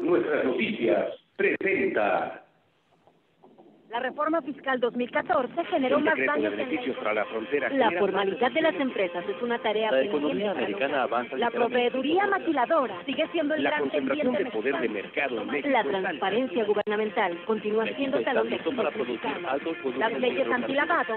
Nuestras noticias presenta. La reforma fiscal 2014 generó más daños la formalidad de las empresas es una tarea La economía americana avanza. La proveeduría maquiladora sigue siendo el gran concentración de poder de mercado La transparencia gubernamental continúa siendo talón de Las leyes antilavado.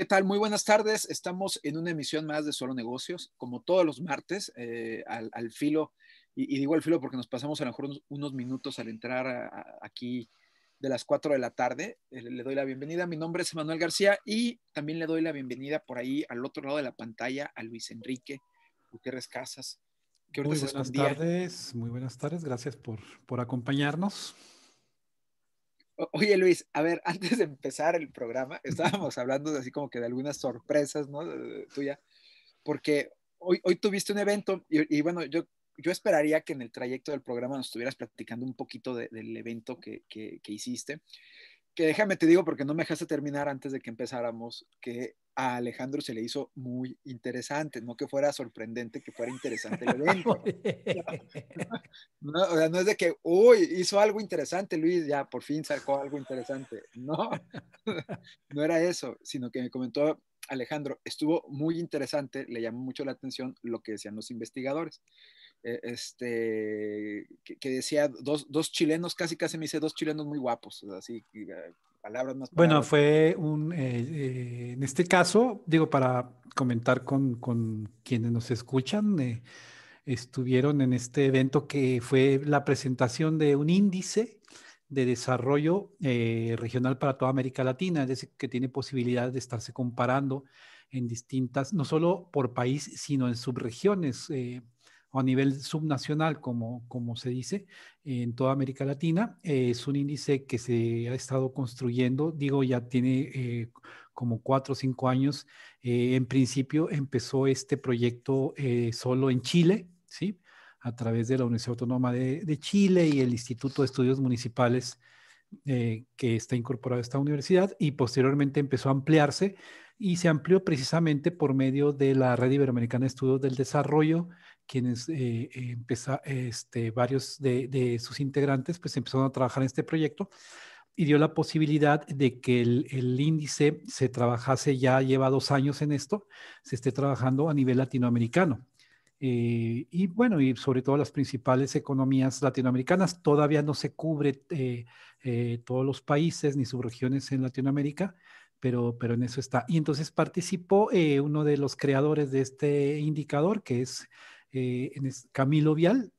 ¿Qué tal? Muy buenas tardes. Estamos en una emisión más de Solo Negocios, como todos los martes, eh, al, filo, y, digo al filo porque nos pasamos a lo mejor unos, minutos al entrar aquí de las 4 de la tarde. Eh, le doy la bienvenida. Mi nombre es Manuel García y también le doy la bienvenida por ahí al otro lado de la pantalla a Luis Enrique Gutiérrez Casas. muy buenas tardes, muy buenas tardes. Gracias por, por acompañarnos. Oye Luis, a ver, antes de empezar el programa, estábamos hablando de así como que de algunas sorpresas, ¿no? Tuya, porque hoy, hoy tuviste un evento y, bueno, yo, yo esperaría que en el trayecto del programa nos estuvieras platicando un poquito del evento que, que hiciste, que déjame te digo, porque no me dejaste terminar antes de que empezáramos, que a Alejandro se le hizo muy interesante, no que fuera sorprendente, que fuera interesante no, no es de que, uy, hizo algo interesante Luis, ya por fin sacó algo interesante. No, no era eso, sino que me comentó Alejandro, estuvo muy interesante, le llamó mucho la atención lo que decían los investigadores. E, este, que, decía dos, chilenos, casi casi me dice dos chilenos muy guapos, así, eh, palabras más. Bueno, fue un, eh, eh, en este caso, digo, para comentar con, quienes nos escuchan, eh, estuvieron en este evento que fue la presentación de un índice de desarrollo regional para toda América Latina, es decir, que tiene posibilidad de estarse comparando en distintas, no solo por país, sino en subregiones a nivel subnacional, como, como se dice, en toda América Latina. es un índice que se ha estado construyendo, digo, ya tiene eh, como cuatro o cinco años. Eh, en principio empezó este proyecto eh, solo en Chile, ¿sí? A través de la Universidad Autónoma de, de Chile y el Instituto de Estudios Municipales que está incorporado a esta universidad y posteriormente empezó a ampliarse y se amplió precisamente por medio de la Red Iberoamericana de Estudios del Desarrollo quienes eh, eh este, varios de, sus integrantes pues empezaron a trabajar en este proyecto y dio la posibilidad de que el, índice se trabajase, ya lleva dos años en esto, se esté trabajando a nivel latinoamericano. Eh, y bueno, y sobre todo las principales economías latinoamericanas, todavía no se cubre eh, todos los países ni subregiones en Latinoamérica, pero, pero, en eso está. Y entonces participó uno de los creadores de este indicador, que es eh, es Camilo Vial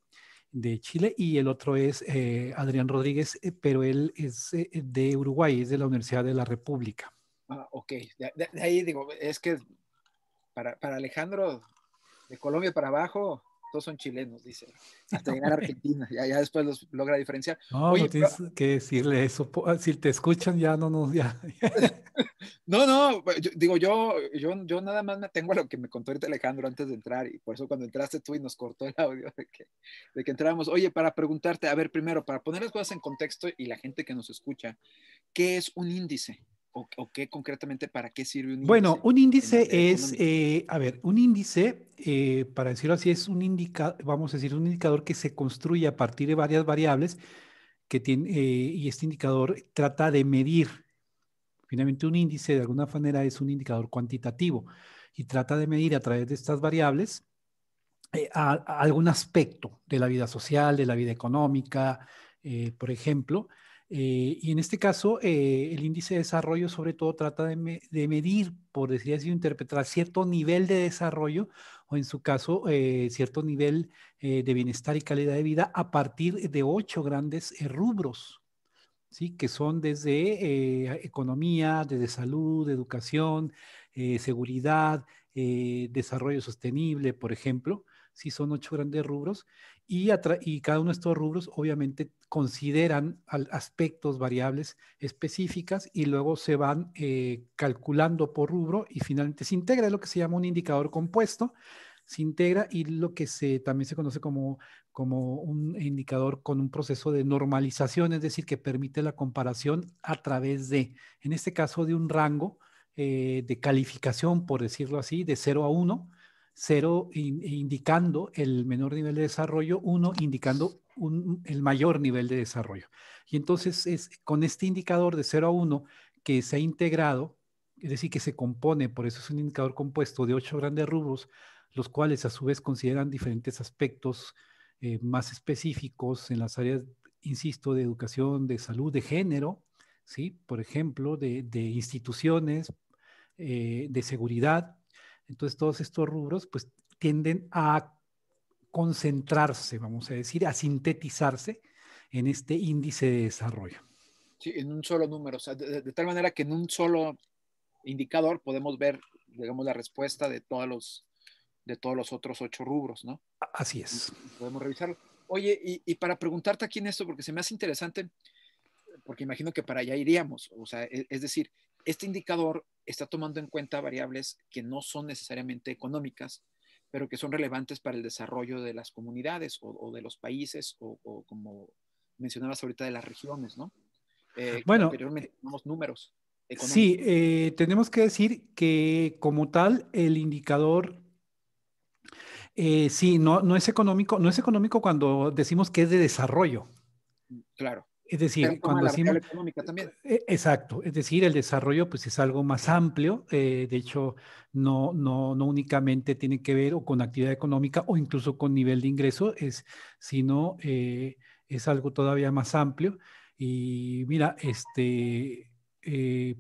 de Chile y el otro es eh, Adrián Rodríguez, eh, pero él es de Uruguay, es de la Universidad de la República. Ah, ok, de, ahí digo, es que para Alejandro de Colombia para abajo, todos son chilenos, dice, hasta llegar a Argentina, ya, ya después los logra diferenciar. No, no tienes que decirle eso, ah, si te escuchan ya no nos, ya. no, no, pues, digo, yo, yo, yo nada más me tengo a lo que me contó ahorita Alejandro antes de entrar, y por eso cuando entraste tú y nos cortó el audio de que, de que Oye, para preguntarte, a ver, primero, para poner las cosas en contexto y la gente que nos escucha, ¿qué es un índice? o, qué concretamente, para qué sirve un índice? Bueno, un índice es, eh, a ver, un índice, eh, para decirlo así, es un indicador, vamos a decir, un indicador que se construye a partir de varias variables que tiene, eh, y este indicador trata de medir. Finalmente, un índice de alguna manera es un indicador cuantitativo y trata de medir a través de estas variables algún aspecto de la vida social, de la vida económica, por ejemplo. Eh, y en este caso, eh, el índice de desarrollo sobre todo trata de, medir, por decir así, interpretar cierto nivel de desarrollo o en su caso, eh, cierto nivel de bienestar y calidad de vida a partir de ocho grandes rubros, ¿sí? que son desde economía, desde salud, educación, seguridad, desarrollo sostenible, por ejemplo. Sí, son ocho grandes rubros y, cada uno de estos rubros obviamente consideran aspectos variables específicas y luego se van eh, calculando por rubro y finalmente se integra lo que se llama un indicador compuesto, se integra y lo que también se conoce como, un indicador con un proceso de normalización, es decir, que permite la comparación a través de, en este caso, de un rango eh, de calificación, por decirlo así, de 0 a 1 cero e indicando el menor nivel de desarrollo, uno indicando el mayor nivel de desarrollo. Y entonces es con este indicador de 0 a 1 que se ha integrado, es decir, que se compone, por eso es un indicador compuesto de ocho grandes rubros, los cuales a su vez consideran diferentes aspectos eh, más específicos en las áreas, insisto, de educación, de salud, de género, ¿sí? Por ejemplo, de, instituciones, eh, de seguridad, entonces todos estos rubros pues tienden a concentrarse, vamos a decir, a sintetizarse en este índice de desarrollo. Sí, en un solo número, o sea, de, tal manera que en un solo indicador podemos ver, digamos, la respuesta de todos los, de todos los otros ocho rubros, ¿no? Así es. Podemos revisarlo. Oye, y, para preguntarte aquí en esto, porque se me hace interesante, porque imagino que para allá iríamos, o sea, e, es, decir, este indicador está tomando en cuenta variables que no son necesariamente económicas, pero que son relevantes para el desarrollo de las comunidades o, de los países o, como mencionabas ahorita de las regiones, ¿no? Eh, bueno, eh, tenemos números. Sí, eh, tenemos que decir que como tal el indicador sí, no, no es económico, no es económico cuando decimos que es de desarrollo. Claro. Es decir, cuando decimos... E-, e-, exacto, es decir, el desarrollo pues es algo más amplio, eh, de hecho no, no, no únicamente tiene que ver o con actividad económica o incluso con nivel de ingreso, es, sino eh, es algo todavía más amplio. Y mira, este, eh,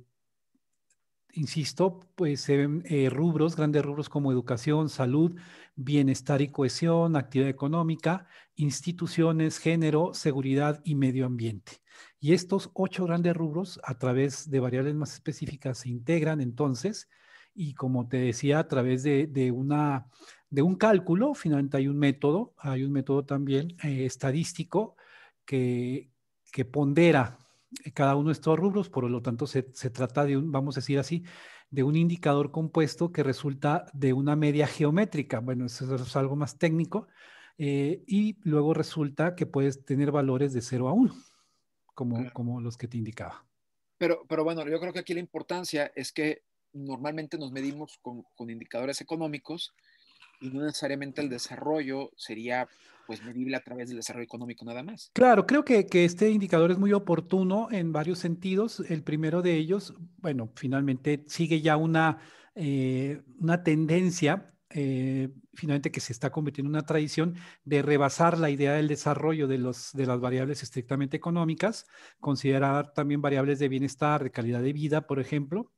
insisto, pues ven eh, rubros, grandes rubros como educación, salud, bienestar y cohesión, actividad económica, instituciones, género, seguridad y medio ambiente. Y estos ocho grandes rubros, a través de variables más específicas, se integran entonces y como te decía, a través de, de una, de un cálculo, finalmente hay un método, hay un método también eh, estadístico que, que pondera cada uno de estos rubros, por lo tanto se, trata de un, vamos a decir así, de un indicador compuesto que resulta de una media geométrica. Bueno, eso es algo más técnico. Eh, y luego resulta que puedes tener valores de 0 a 1, como, como los que te indicaba. Pero, pero bueno, yo creo que aquí la importancia es que normalmente nos medimos con, con indicadores económicos y no necesariamente el desarrollo sería pues medible a través del desarrollo económico nada más. Claro, creo que, este indicador es muy oportuno en varios sentidos. El primero de ellos, bueno, finalmente sigue ya una, eh, una tendencia. Eh, finalmente que se está convirtiendo en una tradición de rebasar la idea del desarrollo de, los, de las variables estrictamente económicas, considerar también variables de bienestar, de calidad de vida, por ejemplo,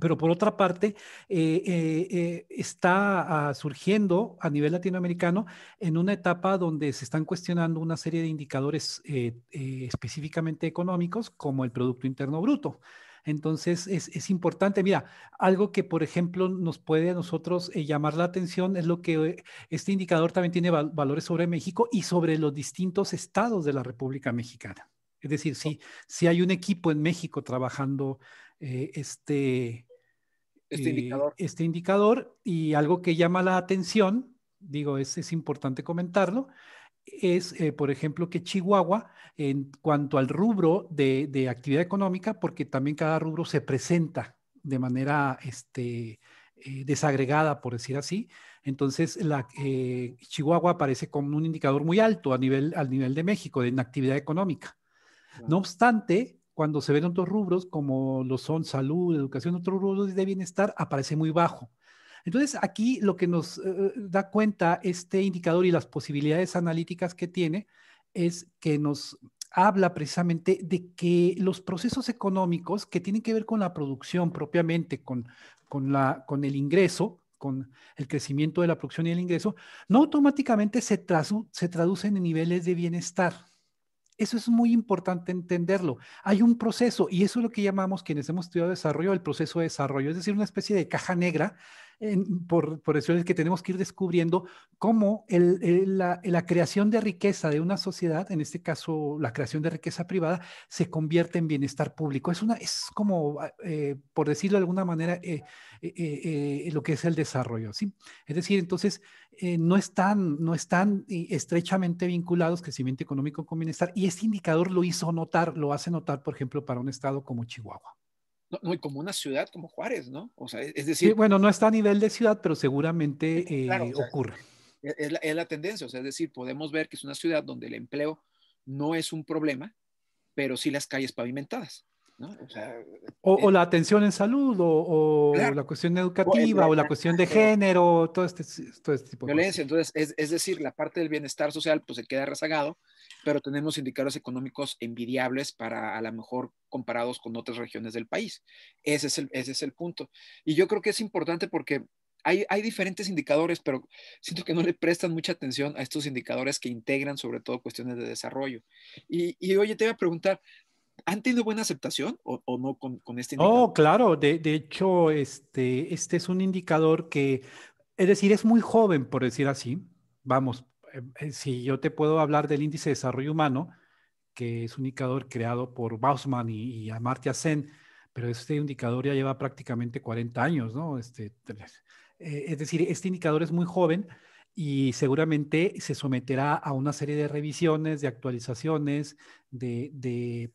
pero por otra parte, eh, eh, eh, está ah, surgiendo a nivel latinoamericano en una etapa donde se están cuestionando una serie de indicadores específicamente económicos como el Producto Interno Bruto. Entonces, es, es, importante. Mira, algo que, por ejemplo, nos puede a nosotros llamar la atención es lo que este indicador también tiene valores sobre México y sobre los distintos estados de la República Mexicana. Es decir, si, si hay un equipo en México trabajando eh, este, este, eh, este, indicador. Y algo que llama la atención, digo, es, importante comentarlo, es, eh, por ejemplo, que Chihuahua, en cuanto al rubro de, actividad económica, porque también cada rubro se presenta de manera este, desagregada, por decir así, entonces la, Chihuahua aparece como un indicador muy alto a nivel, al nivel de México, de actividad económica. No obstante, cuando se ven otros rubros, como lo son salud, educación, otros rubros de bienestar, aparece muy bajo. Entonces, aquí lo que nos eh, eh, da cuenta este indicador y las posibilidades analíticas que tiene es que nos habla precisamente de que los procesos económicos que tienen que ver con la producción propiamente, con, con, el ingreso, con el crecimiento de la producción y el ingreso, no automáticamente se, se traducen en niveles de bienestar. Eso es muy importante entenderlo. Hay un proceso y eso es lo que llamamos quienes hemos estudiado desarrollo, el proceso de desarrollo, es decir, una especie de caja negra por, eso es que tenemos que ir descubriendo cómo la, creación de riqueza de una sociedad, en este caso la creación de riqueza privada, se convierte en bienestar público. Es, una, es como, ah, eh, por decirlo de alguna manera, eh, eh, lo que es el desarrollo. ¿sí? Es decir, entonces, no están, no están estrechamente vinculados crecimiento económico con bienestar y este indicador lo hizo notar, lo hace notar, por ejemplo, para un estado como Chihuahua no, y como una ciudad como Juárez, ¿no? O sea, e, es decir... bueno, no está a nivel de ciudad, pero seguramente eh, ocurre. E, es la, tendencia, o sea, es decir, podemos ver que es una ciudad donde el empleo no es un problema, pero sí las calles pavimentadas. O, eh, la atención en salud, o, la cuestión educativa, o, la cuestión de eh, género, este, todo este, tipo de violencia. Entonces, es, decir, la parte del bienestar social pues se queda rezagado, pero tenemos indicadores económicos envidiables para a lo mejor comparados con otras regiones del país. Ese es el, ese es el punto. Y yo creo que es importante porque hay, hay, diferentes indicadores, pero siento que no le prestan mucha atención a estos indicadores que integran sobre todo cuestiones de desarrollo. Y, y oye, te iba a preguntar, ¿Han tenido buena aceptación o, no con, este indicador? Oh, claro. De, hecho, este, este es un indicador que, es decir, es muy joven, por decir así. Vamos, eh, eh, si yo te puedo hablar del índice de desarrollo humano, que es un indicador creado por Bausman y, Amartya Sen, pero este indicador ya lleva prácticamente 40 años, ¿no? Este, eh, es decir, este indicador es muy joven y seguramente se someterá a una serie de revisiones, de actualizaciones, de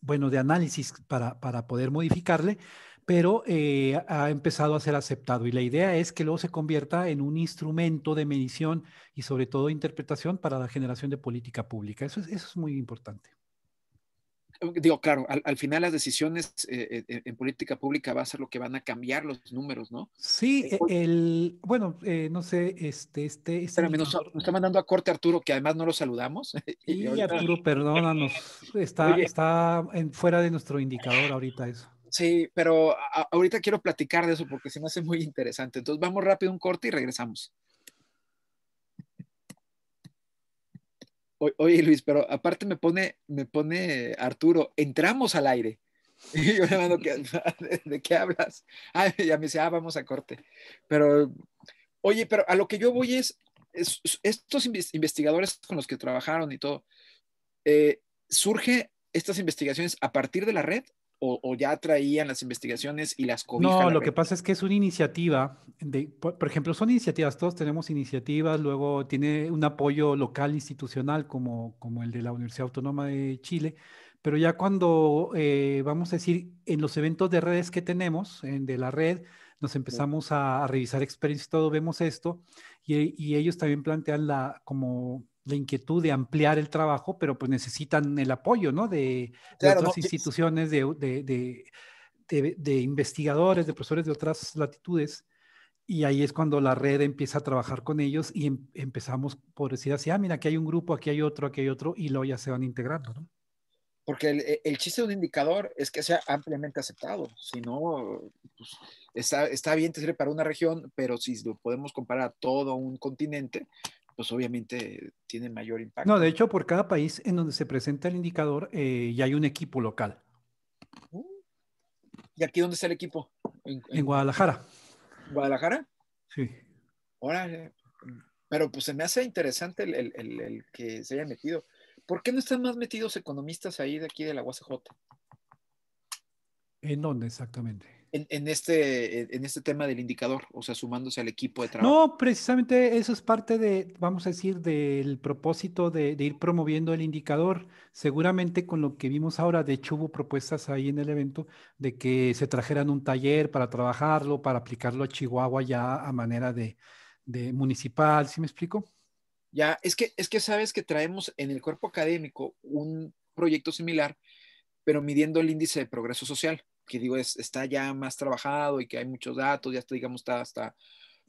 bueno, de análisis para, poder modificarle, pero eh, ha empezado a ser aceptado. Y la idea es que luego se convierta en un instrumento de medición y sobre todo interpretación para la generación de política pública. Eso es, eso es muy importante digo, claro, al, final las decisiones eh, eh, en política pública va a ser lo que van a cambiar los números, ¿no? Sí, eh, e, pues el, bueno, no sé, este, este... este nos, está mandando a corte Arturo, que además no lo saludamos. Y, Arturo, perdónanos, está, está fuera de nuestro indicador ahorita eso. Sí, pero ahorita quiero platicar de eso porque se me hace muy interesante. Entonces vamos rápido un corte y regresamos. oye Luis, pero aparte me pone, me pone Arturo, entramos al aire. Y yo le mando, ¿de, qué hablas? Ah, ya me dice, ah, vamos a corte. Pero, oye, pero a lo que yo voy es, estos investigadores con los que trabajaron y todo, eh, ¿surge estas investigaciones a partir de la red o, ya traían las investigaciones y las cobijan? No, lo que pasa es que es una iniciativa, de, por, ejemplo, son iniciativas, todos tenemos iniciativas, luego tiene un apoyo local institucional como, como el de la Universidad Autónoma de Chile, pero ya cuando, eh, vamos a decir, en los eventos de redes que tenemos, en, de la red, nos empezamos a, revisar experiencias, todo, vemos esto, y, y ellos también plantean la, como la inquietud de ampliar el trabajo, pero pues necesitan el apoyo, ¿no? De, otras instituciones, de, investigadores, de profesores de otras latitudes. Y ahí es cuando la red empieza a trabajar con ellos y em, empezamos por decir así, ah, mira, aquí hay un grupo, aquí hay otro, aquí hay otro, y luego ya se van integrando, Porque el, e, el chiste de un indicador es que sea ampliamente aceptado. Si no, pues, está, está bien, te para una región, pero si lo podemos comparar a todo un continente, pues obviamente tiene mayor impacto. No, de hecho, por cada país en donde se presenta el indicador, eh, ya hay un equipo local. Uh. ¿Y aquí dónde está el equipo? En, Guadalajara. ¿Guadalajara? Sí. Ahora, Pero pues se me hace interesante el, que se haya metido. ¿Por qué no están más metidos economistas ahí de aquí de la UACJ? ¿En dónde exactamente? en, este, en este tema del indicador, o sea, sumándose al equipo de trabajo. No, precisamente eso es parte de, vamos a decir, del propósito de, ir promoviendo el indicador. Seguramente con lo que vimos ahora, de hecho hubo propuestas ahí en el evento de que se trajeran un taller para trabajarlo, para aplicarlo a Chihuahua ya a manera de, de municipal, ¿sí me explico? Ya, es que, es que sabes que traemos en el cuerpo académico un proyecto similar, pero midiendo el índice de progreso social que digo, es, está ya más trabajado y que hay muchos datos, ya está, digamos, está,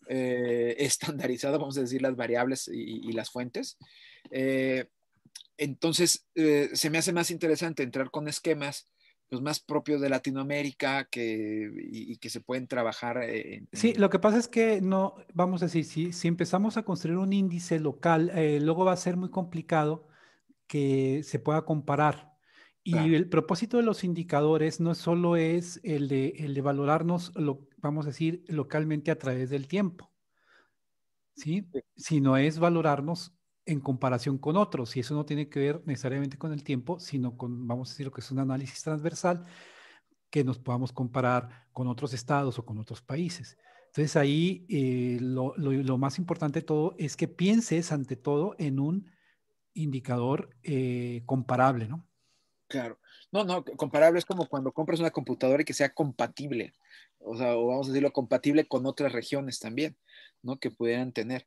eh, estandarizado, vamos a decir, las variables y, las fuentes. Eh, entonces, eh, se me hace más interesante entrar con esquemas los pues, más propios de Latinoamérica que, y, que se pueden trabajar. sí, lo que pasa es que no, vamos a decir, si, si empezamos a construir un índice local, luego va a ser muy complicado que se pueda comparar. Y el propósito de los indicadores no solo es el de, valorarnos, lo, vamos a decir, localmente a través del tiempo, ¿sí? Sino es valorarnos en comparación con otros. Y eso no tiene que ver necesariamente con el tiempo, sino con, vamos a decir, lo que es un análisis transversal, que nos podamos comparar con otros estados o con otros países. Entonces ahí eh, lo, más importante de todo es que pienses ante todo en un indicador eh, comparable, ¿no? Claro. No, no, comparable es como cuando compras una computadora y que sea compatible, o sea, o vamos a decirlo, compatible con otras regiones también, ¿no? Que pudieran tener.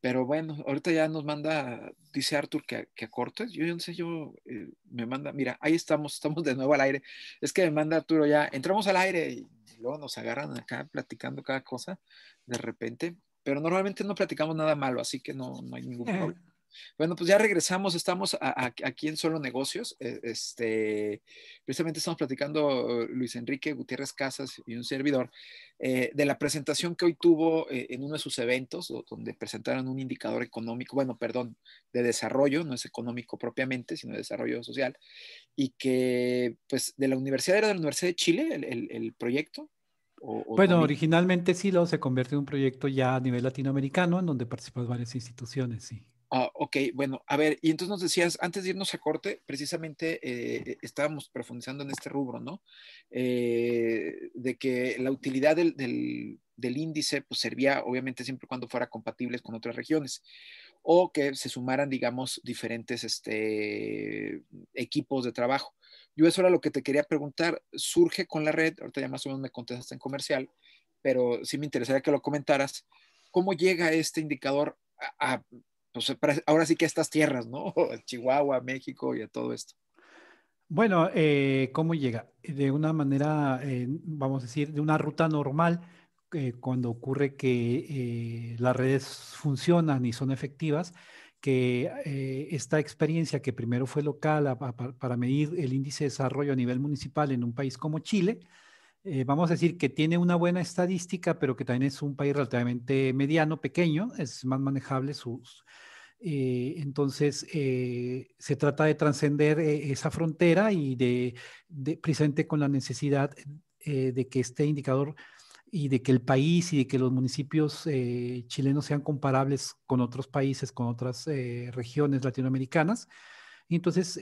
Pero bueno, ahorita ya nos manda, dice Arthur que, que cortes, yo, no sé, yo eh, me manda, mira, ahí estamos, estamos de nuevo al aire. Es que me manda Arturo ya, entramos al aire y luego nos agarran acá platicando cada cosa de repente, pero normalmente no platicamos nada malo, así que no, no hay ningún problema. Bueno, pues ya regresamos, estamos aquí en Solo Negocios. Eh, este, precisamente estamos platicando eh, Luis Enrique Gutiérrez Casas y un servidor eh, de la presentación que hoy tuvo en uno de sus eventos, donde presentaron un indicador económico, bueno, perdón, de desarrollo, no es económico propiamente, sino de desarrollo social, y que pues de la universidad, de la Universidad de Chile el, proyecto, bueno, originalmente sí, lo se convierte en un proyecto ya a nivel latinoamericano en donde participan varias instituciones, sí. Ah, ok, bueno, a ver, y entonces nos decías, antes de irnos a corte, precisamente eh, estábamos profundizando en este rubro, ¿no? Eh, de que la utilidad del, índice pues, servía, obviamente, siempre cuando fuera compatible con otras regiones, o que se sumaran, digamos, diferentes este, equipos de trabajo. Yo eso era lo que te quería preguntar. Surge con la red, ahorita ya más o menos me contestaste en comercial, pero sí me interesaría que lo comentaras. ¿Cómo llega este indicador a pues, eh, ahora sí que estas tierras, ¿no? Chihuahua, México y a todo esto. Bueno, eh, ¿cómo llega? De una manera, eh, vamos a decir, de una ruta normal, eh, cuando ocurre que las redes funcionan y son efectivas, que esta experiencia que primero fue local para medir el índice de desarrollo a nivel municipal en un país como Chile, vamos a decir que tiene una buena estadística, pero que también es un país relativamente mediano, pequeño, es más manejable sus, eh, entonces, eh, se trata de trascender eh, esa frontera y de, de, precisamente con la necesidad de que este indicador y de que el país y de que los municipios chilenos sean comparables con otros países, con otras regiones latinoamericanas. entonces,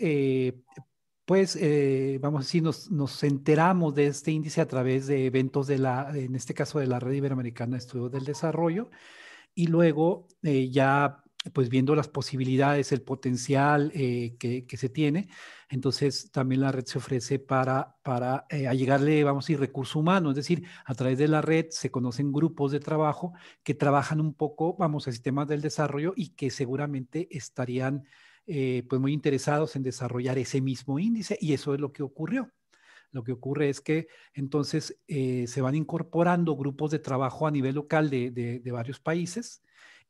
pues, vamos a decir, nos, nos, enteramos de este índice a través de eventos de la, en este caso, de la Red Iberoamericana de Estudios del Desarrollo. Y luego ya pues viendo las posibilidades, el potencial eh, que, se tiene. Entonces, también la red se ofrece para, para eh, vamos a decir, recurso humano, es decir, a través de la red se conocen grupos de trabajo que trabajan un poco, vamos, a sistemas del desarrollo y que seguramente estarían eh, pues muy interesados en desarrollar ese mismo índice y eso es lo que ocurrió. Lo que ocurre es que entonces se van incorporando grupos de trabajo a nivel local de, de, de varios países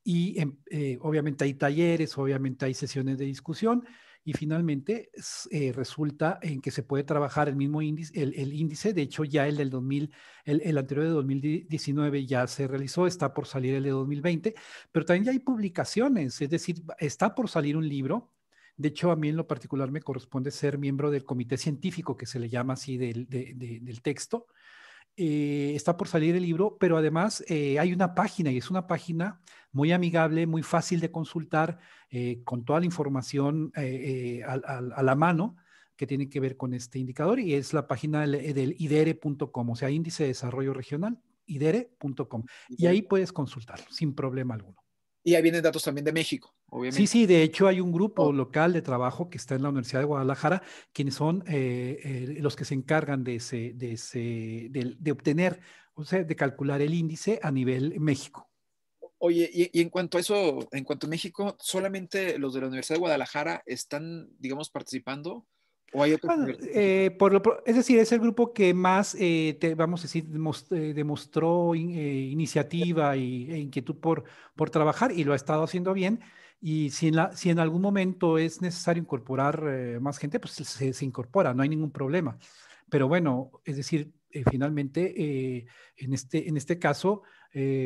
y em, eh, obviamente hay talleres, obviamente hay sesiones de discusión y finalmente eh, resulta en que se puede trabajar el mismo índice, el, índice, de hecho ya el del 2000, el, anterior de 2019 ya se realizó, está por salir el de 2020, pero también ya hay publicaciones, es decir, está por salir un libro. De hecho, a mí en lo particular me corresponde ser miembro del comité científico, que se le llama así del texto, eh, está por salir el libro, pero además eh, hay una página y es una página muy amigable, muy fácil de consultar, eh, con toda la información a, la mano que tiene que ver con este indicador y es la página del, del idere.com, o sea, Índice de Desarrollo Regional, idere.com. Y ahí puedes consultarlo sin problema alguno. Y ahí vienen datos también de México. Sí, sí, de hecho hay un grupo oh. local de trabajo que está en la Universidad de Guadalajara, quienes son eh, eh, los que se encargan de, obtener, o sea, de calcular el índice a nivel México. Oye, y, en cuanto a eso, en cuanto a México, ¿solamente los de la Universidad de Guadalajara están, digamos, participando? ¿O eh, por lo, es decir, es el grupo que más, vamos a decir, demostró iniciativa y, e inquietud por, por trabajar y lo ha estado haciendo bien. Y si en, si en algún momento es necesario incorporar eh, más gente, pues se, incorpora, no hay ningún problema. Pero bueno, es decir, eh, finalmente eh, en, este, en este caso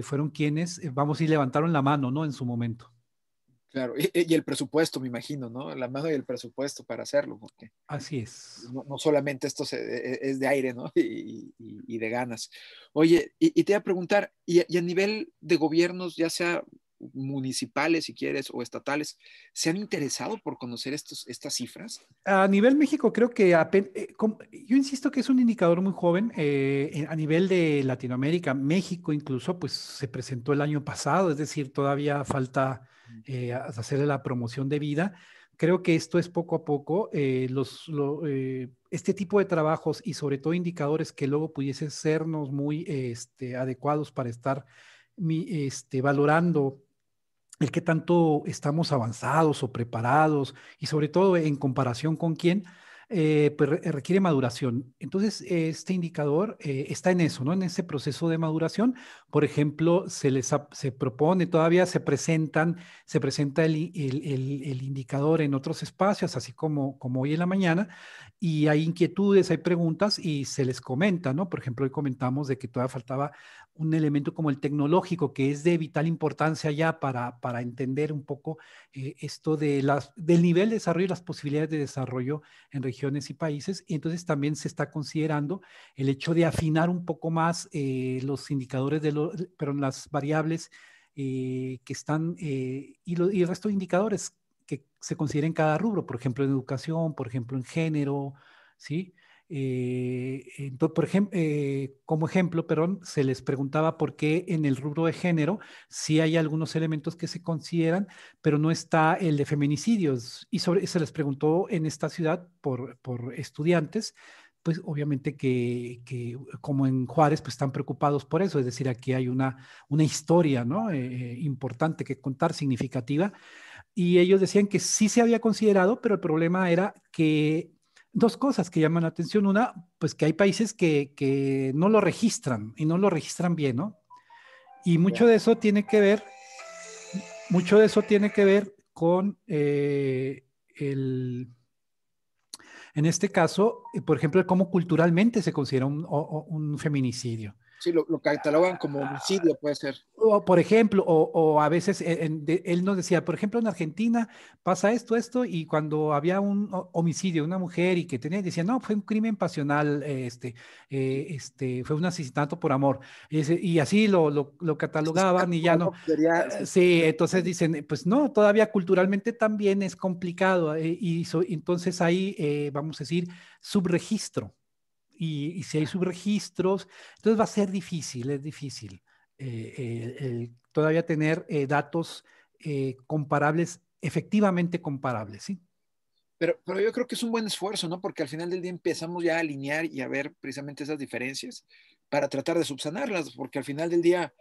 fueron quienes, vamos, y levantaron la mano, ¿no? En su momento. Claro, y, el presupuesto, me imagino, ¿no? La mano y el presupuesto para hacerlo, porque. Así es. No, solamente esto e, e, es de aire, ¿no? Y, y, y de ganas. Oye, y, te voy a preguntar, y, a nivel de gobiernos, ya sea municipales, si quieres, o estatales, se han interesado por conocer estos, estas cifras? A nivel México, creo que eh, yo insisto que es un indicador muy joven. Eh, a nivel de Latinoamérica, México incluso, pues se presentó el año pasado, es decir, todavía falta mm. eh, hacerle la promoción de vida. Creo que esto es poco a poco. este tipo de trabajos y sobre todo indicadores que luego pudiesen sernos muy este, adecuados para estar este, valorando el que tanto estamos avanzados o preparados y sobre todo en comparación con quién, eh, pues, requiere maduración. Entonces, este indicador eh, está en eso, ¿no? En ese proceso de maduración. Por ejemplo, se les se propone, todavía se presentan, se presenta el, indicador en otros espacios, así como, como hoy en la mañana, y hay inquietudes, hay preguntas y se les comenta, ¿no? Por ejemplo, hoy comentamos de que todavía faltaba un elemento como el tecnológico, que es de vital importancia ya para, para entender un poco eh, esto de las, del nivel de desarrollo y las posibilidades de desarrollo en regiones y países. Y entonces también se está considerando el hecho de afinar un poco más eh, los indicadores, de lo, perdón, las variables eh, que están y, y el resto de indicadores que se consideren cada rubro, por ejemplo, en educación, por ejemplo, en género, ¿sí? sí eh, entonces, por ejemplo, eh, como ejemplo, perdón, se les preguntaba por qué en el rubro de género sí hay algunos elementos que se consideran, pero no está el de feminicidios. Y se les preguntó en esta ciudad por, por estudiantes, pues obviamente que, como en Juárez, pues están preocupados por eso. Es decir, aquí hay una, una historia ¿no? Eh, importante que contar, significativa. Y ellos decían que sí se había considerado, pero el problema era que dos cosas que llaman la atención. Una, pues que hay países que, no lo registran y no lo registran bien, ¿no? Y mucho de eso tiene que ver, mucho de eso tiene que ver con eh, el, en este caso, eh, por ejemplo, cómo culturalmente se considera un feminicidio. Sí, lo, catalogan como homicidio, puede ser. O, por ejemplo, o, a veces e, él nos decía, por ejemplo, en Argentina pasa esto, esto, y cuando había un homicidio una mujer y que tenía, decía, no, fue un crimen pasional, eh, este, eh, este, fue un asesinato por amor. Y, así lo, lo, catalogaban y ya no. Eh, sí, entonces dicen, pues no, todavía culturalmente también es complicado. y entonces ahí, vamos a decir, subregistro y, si hay subregistros, entonces va a ser difícil, es difícil eh, eh, todavía tener eh, datos comparables, efectivamente comparables, ¿sí? Pero, pero yo creo que es un buen esfuerzo, ¿no? Porque al final del día empezamos ya a alinear y a ver precisamente esas diferencias para tratar de subsanarlas, porque al final del día,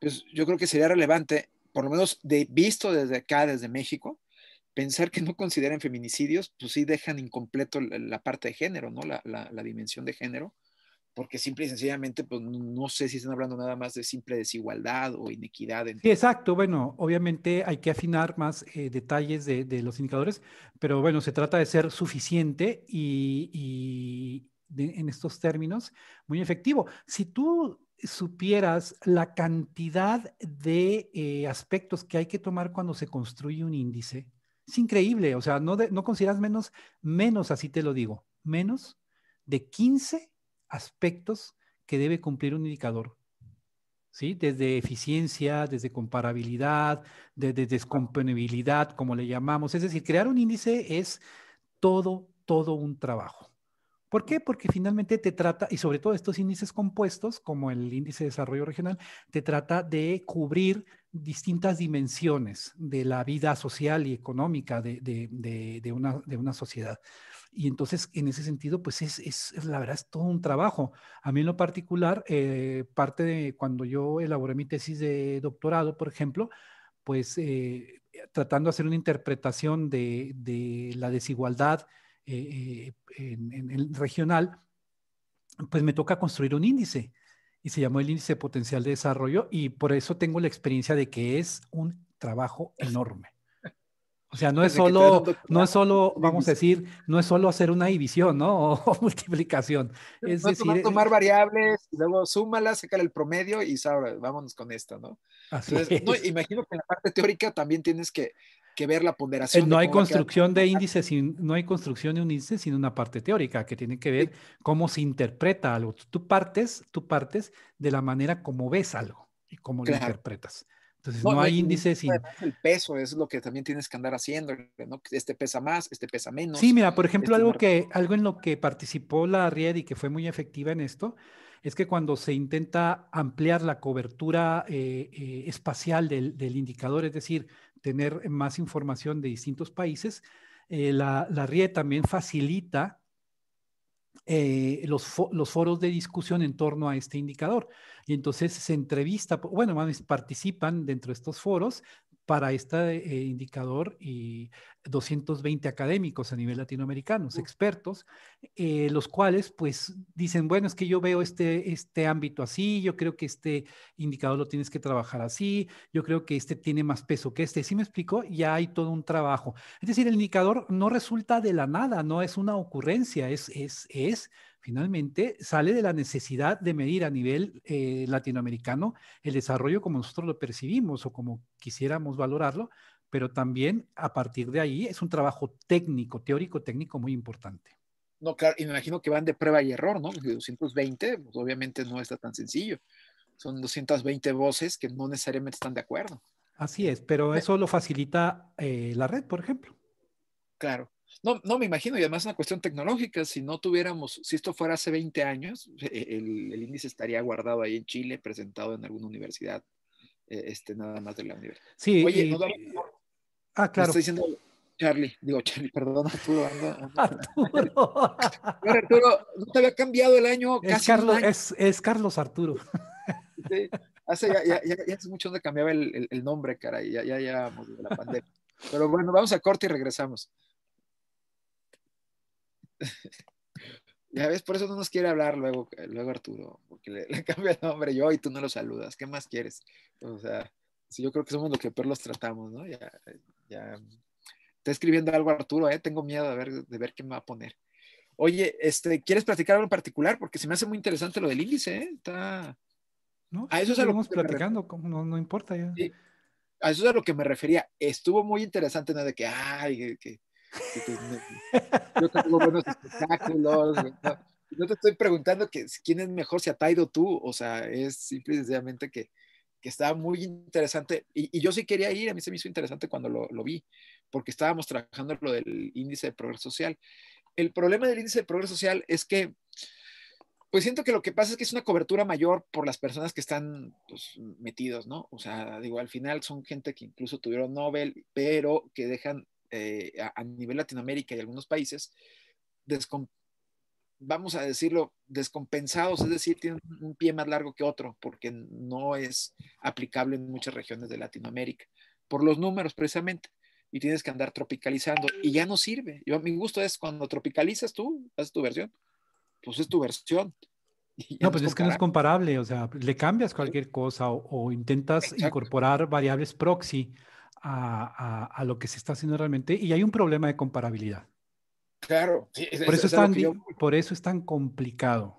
pues yo creo que sería relevante, por lo menos de, visto desde acá, desde México, pensar que no consideran feminicidios, pues sí dejan incompleto la, parte de género, ¿no? La, dimensión de género, porque simple y sencillamente, pues no sé si están hablando nada más de simple desigualdad o inequidad. exacto, bueno, obviamente hay que afinar más eh, detalles de, los indicadores, pero bueno, se trata de ser suficiente y, en estos términos, muy efectivo. Si tú supieras la cantidad de eh, aspectos que hay que tomar cuando se construye un índice, es increíble, o sea, no, consideras menos, menos, así te lo digo, menos de 15 aspectos que debe cumplir un indicador. ¿Sí? Desde eficiencia, desde comparabilidad, desde descomponibilidad, como le llamamos. Es decir, crear un índice es todo, todo un trabajo. ¿Por qué? Porque finalmente te trata, y sobre todo estos índices compuestos, como el índice de desarrollo regional, te trata de cubrir distintas dimensiones de la vida social y económica de, de, de, una, sociedad. Y entonces, en ese sentido, pues es, la verdad, es todo un trabajo. A mí en lo particular, eh, parte de cuando yo elaboré mi tesis de doctorado, por ejemplo, pues eh, tratando de hacer una interpretación de, la desigualdad eh, regional, pues me toca construir un índice y se llamó el índice potencial de desarrollo y por eso tengo la experiencia de que es un trabajo enorme. O sea, no es solo, no es solo, vamos a decir, no es solo hacer una división, ¿no? O, multiplicación. Es decir, tomar, variables, luego súmalas, sacar el promedio y ahora vámonos con esto, ¿no? Así es. no, imagino que en la parte teórica también tienes que que ver la ponderación. Eh, no hay construcción de índices, sin, no hay construcción de un índice sino una parte teórica que tiene que ver cómo se interpreta algo. Tú partes, tú partes de la manera como ves algo y cómo lo interpretas. Entonces no, hay índices sin... El peso es lo que también tienes que andar haciendo, ¿no? Este pesa más, este pesa menos. Sí, mira, por ejemplo, este algo, que, algo en lo que participó la RIED y que fue muy efectiva en esto, es que cuando se intenta ampliar la cobertura eh, eh, espacial del, del, indicador, es decir, tener más información de distintos países. Eh, la, la, RIE también facilita eh, los, los, foros de discusión en torno a este indicador. Y entonces se entrevista, bueno, participan dentro de estos foros para este eh, indicador y 220 académicos a nivel latinoamericano, expertos, eh, los cuales pues dicen, bueno, es que yo veo este, este ámbito así, yo creo que este indicador lo tienes que trabajar así, yo creo que este tiene más peso que este, si me explico? Ya hay todo un trabajo. Es decir, el indicador no resulta de la nada, no es una ocurrencia, es, es, es finalmente sale de la necesidad de medir a nivel eh, latinoamericano el desarrollo como nosotros lo percibimos o como quisiéramos valorarlo, pero también a partir de ahí es un trabajo técnico, teórico, técnico muy importante. No, claro, y me imagino que van de prueba y error, ¿no? 220, pues, obviamente no está tan sencillo. Son 220 voces que no necesariamente están de acuerdo. Así es, pero eh, eso lo facilita eh, la red, por ejemplo. Claro. No, no me imagino, y además es una cuestión tecnológica, si no tuviéramos, si esto fuera hace 20 años, e-, el, índice estaría guardado ahí en Chile, presentado en alguna universidad, eh, este, nada más de la universidad. Sí, Oye, y, Ah, claro. Estoy diciendo, Charlie, digo Charlie, perdón, Arturo. Arturo. no te había cambiado el año. es, Carlos, Arturo. Sí, hace, ya, ya, hace mucho donde cambiaba el, nombre, caray, ya, ya, ya, la pandemia. Pero bueno, vamos a corte y regresamos. ya ves, por eso no nos quiere hablar luego, eh, luego Arturo, porque le, cambia el nombre yo y tú no lo saludas. ¿Qué más quieres? O sea, si yo creo que somos los que peor los tratamos, ¿no? Ya, eh, ya. Está escribiendo algo Arturo, ¿eh? Tengo miedo de ver, de ver qué me va a poner. Oye, este, ¿quieres platicar algo en particular? Porque se me hace muy interesante lo del índice, ¿eh? Está... No, a eso es lo platicando, no, no, importa ya. Sí. A eso es a lo que me refería. Estuvo muy interesante, ¿no? De que, ay, que yo tengo buenos espectáculos. No te estoy preguntando que, quién es mejor, si taido tú. O sea, es simple y sencillamente que, que estaba muy interesante. Y, yo sí quería ir, a mí se me hizo interesante cuando lo, vi, porque estábamos trabajando lo del índice de progreso social. El problema del índice de progreso social es que pues siento que lo que pasa es que es una cobertura mayor por las personas que están pues, metidos, ¿no? O sea, digo, al final son gente que incluso tuvieron Nobel, pero que dejan eh, a, nivel Latinoamérica y algunos países, vamos a decirlo, descompensados, es decir, tienen un pie más largo que otro, porque no es aplicable en muchas regiones de Latinoamérica, por los números precisamente, y tienes que andar tropicalizando, y ya no sirve. Yo, mi gusto es cuando tropicalizas tú, haces tu versión, pues es tu versión. No, pues es que no es comparable, o sea, le cambias cualquier cosa o, intentas incorporar variables proxy a, lo que se está haciendo realmente y hay un problema de comparabilidad. Claro, por, eso es, tan, por eso es tan complicado.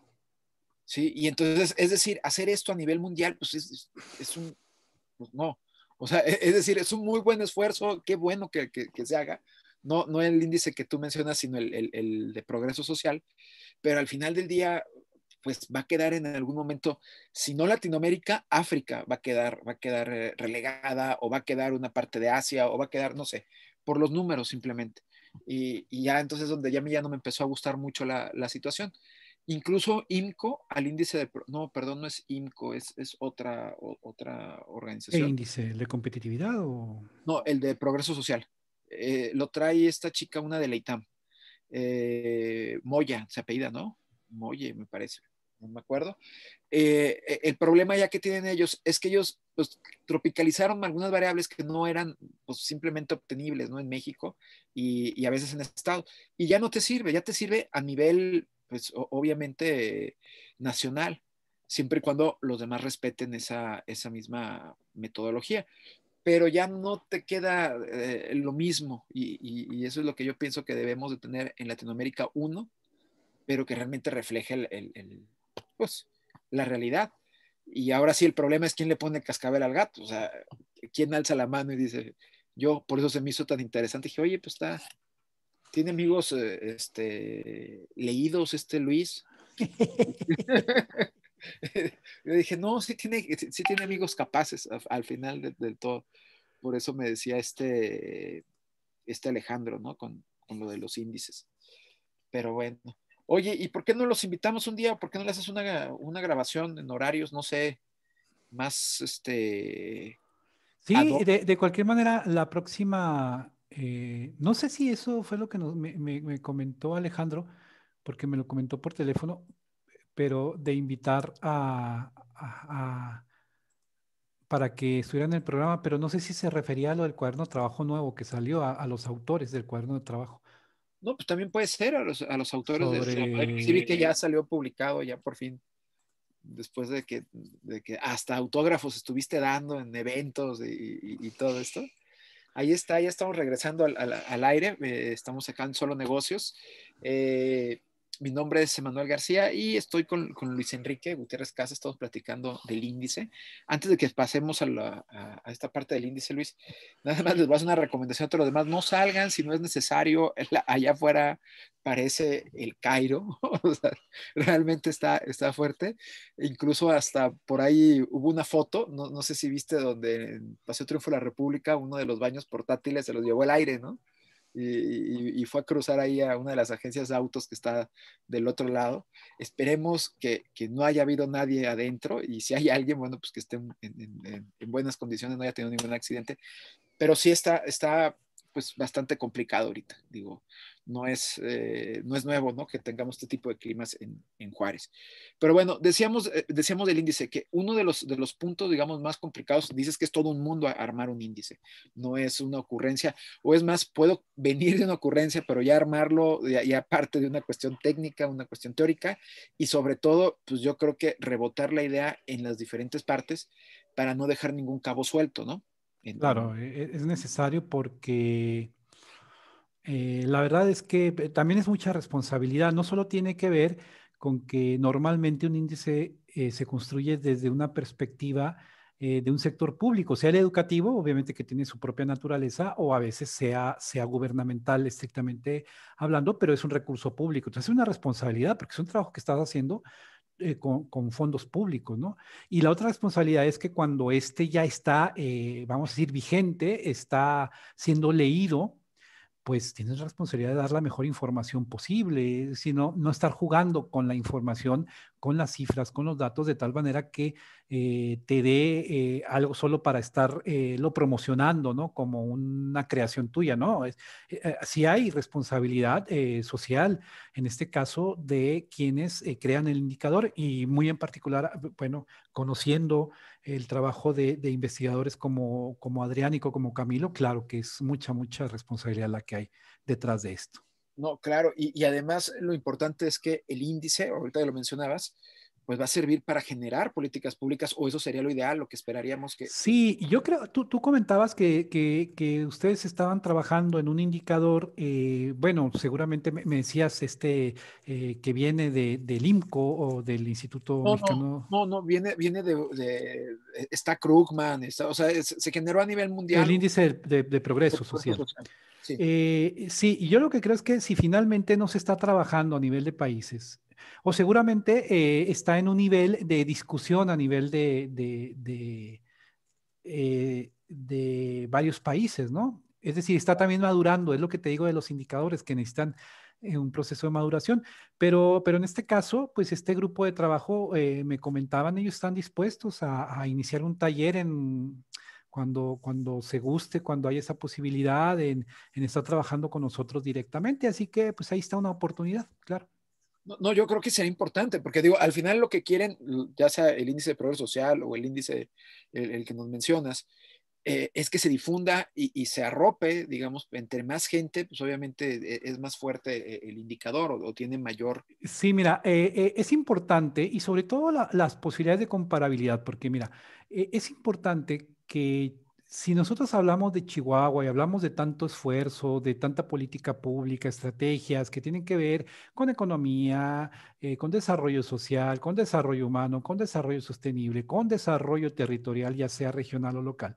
Sí, y entonces, es decir, hacer esto a nivel mundial, pues es, un, pues, no, o sea, e, es decir, es un muy buen esfuerzo, qué bueno que, se haga, no, no el índice que tú mencionas, sino el, de progreso social, pero al final del día, pues va a quedar en algún momento, si no Latinoamérica, África va a quedar, va a quedar eh, relegada o va a quedar una parte de Asia o va a quedar, no sé, por los números simplemente. Y, ya entonces donde ya, ya no me empezó a gustar mucho la, situación. Incluso IMCO, al índice de... No, perdón, no es IMCO, es, otra, otra organización. ¿El índice? de competitividad o...? No, el de progreso social. Eh, lo trae esta chica, una de Leitam. Eh, Moya, se apellida, ¿no? oye me parece, no me acuerdo. Eh, e, el problema ya que tienen ellos es que ellos pues, tropicalizaron algunas variables que no eran pues, simplemente obtenibles ¿no? en México y, y a veces en Estados Estado. Y ya no te sirve, ya te sirve a nivel, pues obviamente, nacional, siempre y cuando los demás respeten esa, esa misma metodología pero ya no te queda eh, lo mismo y, y, y, eso es lo que yo pienso que debemos de tener en Latinoamérica uno pero que realmente refleje el, pues, la realidad. Y ahora sí, el problema es quién le pone cascabel al gato, o sea, quién alza la mano y dice, yo, por eso se me hizo tan interesante, dije, oye, pues está, tiene amigos eh, este, leídos este Luis. Le dije, no, sí tiene, sí tiene amigos capaces al final del todo. Por eso me decía este, este Alejandro, ¿no? Con, con lo de los índices. Pero bueno, Oye, ¿y por qué no los invitamos un día? ¿Por qué no le haces una, grabación en horarios, no sé, más este... Sí, de, de, cualquier manera, la próxima, eh, no sé si eso fue lo que me, comentó Alejandro, porque me lo comentó por teléfono, pero de invitar a, para que estuvieran en el programa, pero no sé si se refería a lo del cuaderno de trabajo nuevo que salió, a, a los autores del cuaderno de trabajo. No, pues también puede ser a los, a los autores Sobre... de pues, vi que ya salió publicado, ya por fin, después de que, de que hasta autógrafos estuviste dando en eventos y, y, todo esto. Ahí está, ya estamos regresando al, al, aire, eh, estamos sacando Solo Negocios. Eh, mi nombre es Emanuel García y estoy con, Luis Enrique Gutiérrez Casas. estamos platicando del índice. Antes de que pasemos a, esta parte del índice, Luis, nada más les voy a hacer una recomendación a todos los demás, no salgan si no es necesario, allá afuera parece el Cairo, realmente está, está fuerte, incluso hasta por ahí hubo una foto, no, no sé si viste, donde pasó Paseo Triunfo de la República, uno de los baños portátiles se los llevó el aire, ¿no? y, fue a cruzar ahí a una de las agencias de autos que está del otro lado. Esperemos que, no haya habido nadie adentro y si hay alguien, bueno, pues que esté en, buenas condiciones, no haya tenido ningún accidente. Pero sí está, está pues bastante complicado ahorita. Digo, no es, eh, no es nuevo, ¿no? Que tengamos este tipo de climas en, Juárez. Pero bueno, decíamos, eh, decíamos del índice que uno de los, de los puntos, digamos, más complicados, dices que es todo un mundo armar un índice, no es una ocurrencia, o es más, puedo venir de una ocurrencia, pero ya armarlo, ya, ya parte de una cuestión técnica, una cuestión teórica, y sobre todo, pues yo creo que rebotar la idea en las diferentes partes para no dejar ningún cabo suelto, ¿no? claro, e, e, es necesario porque eh, la verdad es que eh, también es mucha responsabilidad. No solo tiene que ver con que normalmente un índice eh, se construye desde una perspectiva de un sector público, sea el educativo, obviamente que tiene su propia naturaleza, o a veces sea, sea gubernamental estrictamente hablando, pero es un recurso público. Entonces es una responsabilidad porque es un trabajo que estás haciendo eh, con, fondos públicos, ¿no? Y la otra responsabilidad es que cuando este ya está, eh, vamos a decir, vigente, está siendo leído pues tienes la responsabilidad de dar la mejor información posible, sino no estar jugando con la información, con las cifras, con los datos, de tal manera que eh, te dé eh, algo solo para estar eh, lo promocionando, ¿no? Como una creación tuya, ¿no? Es, hay responsabilidad social, en este caso, de quienes crean el indicador y muy en particular, bueno, conociendo el trabajo de, investigadores como, como Adriánico, como Camilo, claro que es mucha, mucha responsabilidad la que hay detrás de esto. No, claro, y, además lo importante es que el índice, ahorita lo mencionabas, pues va a servir para generar políticas públicas o eso sería lo ideal, lo que esperaríamos que... Pues sí, yo creo, tú, comentabas que, ustedes estaban trabajando en un indicador, eh, bueno, seguramente me, decías este eh, que viene del IMCO o del Instituto no, Mexicano. No, no, viene, viene de, e, está Krugman, o sea, se generó a nivel mundial. El índice de, progreso, social. Sí. Eh, sí, y yo lo que creo es que si finalmente no se está trabajando a nivel de países, o seguramente eh, está en un nivel de discusión a nivel de, eh, de, varios países, ¿no? Es decir, está también madurando, es lo que te digo de los indicadores que necesitan en eh, un proceso de maduración. Pero, pero en este caso, pues este grupo de trabajo, me comentaban, ellos están dispuestos a, a, iniciar un taller en cuando, cuando se guste, cuando haya esa posibilidad en, en estar trabajando con nosotros directamente. Así que pues ahí está una oportunidad, claro. No, yo creo que sería importante, porque digo, al final lo que quieren, ya sea el índice de progreso social o el índice, el, que nos mencionas, eh, es que se difunda y, se arrope, digamos, entre más gente, pues obviamente e, es más fuerte e, el indicador o, tiene mayor. Sí, mira, eh, eh, es importante y sobre todo las posibilidades de comparabilidad, porque mira, es importante que si nosotros hablamos de Chihuahua y hablamos de tanto esfuerzo, de tanta política pública, estrategias que tienen que ver con economía, eh, con desarrollo social, con desarrollo humano, con desarrollo sostenible, con desarrollo territorial, ya sea regional o local,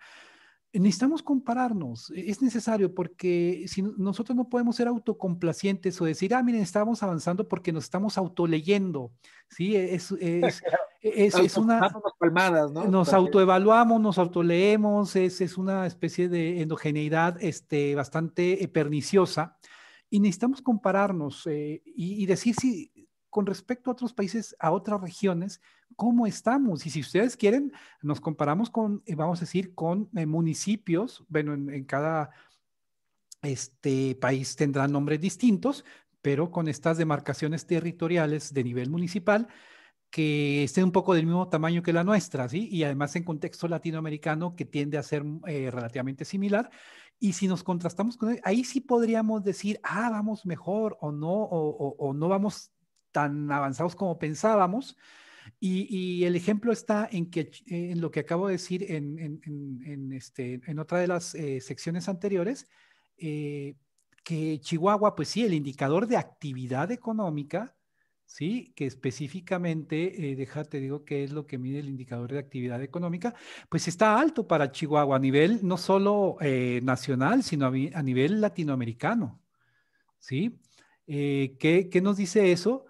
necesitamos compararnos, e-, es necesario porque si nosotros no podemos ser autocomplacientes o decir, ah, miren, estamos avanzando porque nos estamos autoleyendo, ¿sí? E-, es, es, e-, es, es una... Palmadas, ¿no? Nos autoevaluamos, nos autoleemos, es, es una especie de endogeneidad este, bastante eh, perniciosa y necesitamos compararnos eh, y, y, decir si con respecto a otros países, a otras regiones, cómo estamos. Y si ustedes quieren, nos comparamos con, eh, vamos a decir, con eh, municipios, bueno, en, cada este país tendrán nombres distintos, pero con estas demarcaciones territoriales de nivel municipal que estén un poco del mismo tamaño que la nuestra, ¿sí? Y además en contexto latinoamericano que tiende a ser eh, relativamente similar. Y si nos contrastamos con ahí sí podríamos decir, ah, vamos mejor o no, o no vamos tan avanzados como pensábamos. Y, el ejemplo está en, que, eh, en lo que acabo de decir en, en, en este, otra de las eh, secciones anteriores, eh, que Chihuahua, pues sí, el indicador de actividad económica, ¿sí? Que específicamente, déjate digo qué es lo que mide el indicador de actividad económica, pues está alto para Chihuahua a nivel no solo nacional, sino a, nivel latinoamericano, ¿sí? ¿qué, ¿Qué nos dice eso?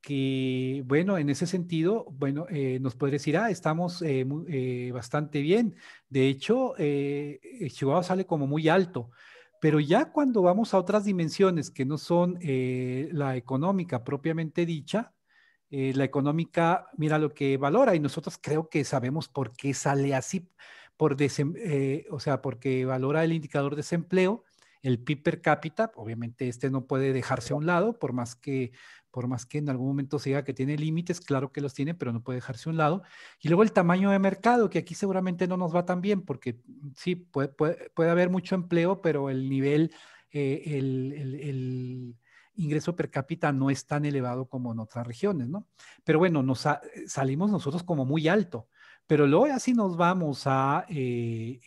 que, bueno, en ese sentido, bueno, eh, nos podría decir, ah, estamos eh, eh, bastante bien. De hecho, Chihuahua sale como muy alto, pero ya cuando vamos a otras dimensiones que no son la económica propiamente dicha, la económica, mira lo que valora y nosotros creo que sabemos por qué sale así, por o sea, porque valora el indicador de desempleo el PIB per cápita, obviamente este no puede dejarse a un lado, por más que, por más que en algún momento se diga que tiene límites, claro que los tiene, pero no puede dejarse a un lado. Y luego el tamaño de mercado, que aquí seguramente no nos va tan bien, porque mm, sí, puede, haber mucho empleo, pero el nivel, eh, el, ingreso per cápita no es tan elevado como en otras regiones, ¿no? Pero bueno, nos eh, salimos nosotros como muy alto, pero luego así nos vamos a eh,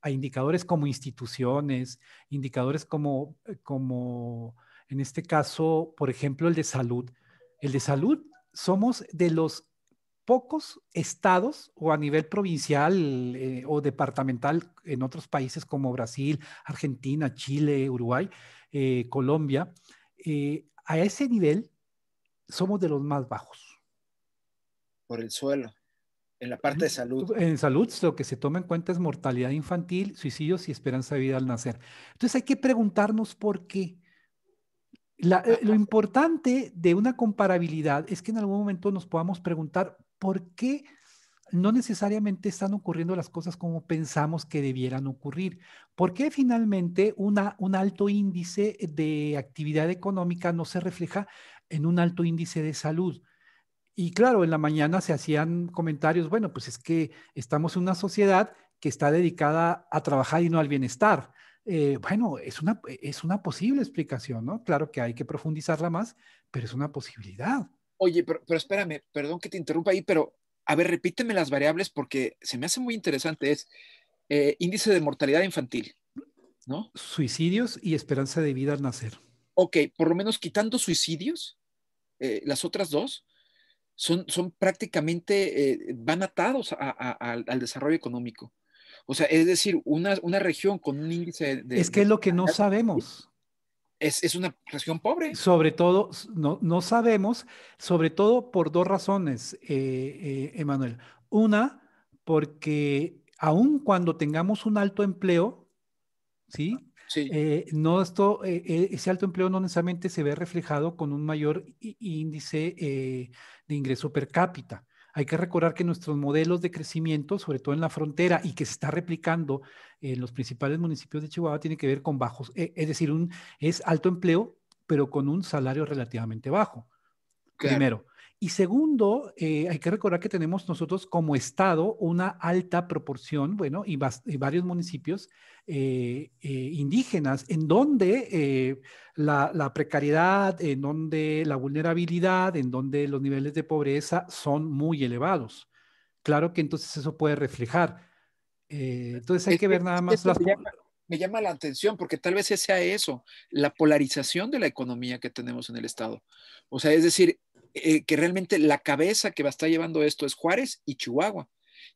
a indicadores como instituciones, indicadores como, eh, como, en este caso, por ejemplo, el de salud. El de salud somos de los pocos estados o a nivel provincial eh, o departamental en otros países como Brasil, Argentina, Chile, Uruguay, eh, Colombia, a ese nivel somos de los más bajos. Por el suelo. En la parte de salud. En salud, lo que se toma en cuenta es mortalidad infantil, suicidios y esperanza de vida al nacer. Entonces hay que preguntarnos por qué. Eh, lo importante de una comparabilidad es que en algún momento nos podamos preguntar por qué no necesariamente están ocurriendo las cosas como pensamos que debieran ocurrir. ¿Por qué finalmente un alto índice de actividad económica no se refleja en un alto índice de salud? Y claro, en la mañana se hacían comentarios, bueno, pues es que estamos en una sociedad que está dedicada a trabajar y no al bienestar. Eh, bueno, es una, es una posible explicación, ¿no? Claro que hay que profundizarla más, pero es una posibilidad. Oye, pero, pero espérame, perdón que te interrumpa ahí, pero a ver, repíteme las variables porque se me hace muy interesante. Es eh, índice de mortalidad infantil, ¿no? Suicidios y esperanza de vida al nacer. Ok, por lo menos quitando suicidios, eh, las otras dos son, prácticamente, eh, van atados al desarrollo económico. O sea, es decir, una, región con un índice de... Es que es lo que no sabemos. Es, una región pobre. Sobre todo, no, no sabemos, sobre todo por dos razones, eh, eh, Emanuel. una, porque aun cuando tengamos un alto empleo, ¿sí? Sí. Eh, no esto, eh, eh, ese alto empleo no necesariamente se ve reflejado con un mayor índice de ingreso per cápita. Hay que recordar que nuestros modelos de crecimiento, sobre todo en la frontera y que se está replicando en los principales municipios de Chihuahua, tiene que ver con bajos, es decir, un, es alto empleo, pero con un salario relativamente bajo. Primero. Y segundo, eh, hay que recordar que tenemos nosotros como Estado una alta proporción, bueno, y, varios municipios eh, eh, indígenas, en donde la, precariedad, en donde la vulnerabilidad, en donde los niveles de pobreza son muy elevados. Claro que entonces eso puede reflejar. entonces hay que ver nada más me llama la atención porque tal vez sea eso, la polarización de la economía que tenemos en el Estado. O sea, es decir, eh, que realmente la cabeza que va a estar llevando esto es Juárez y Chihuahua.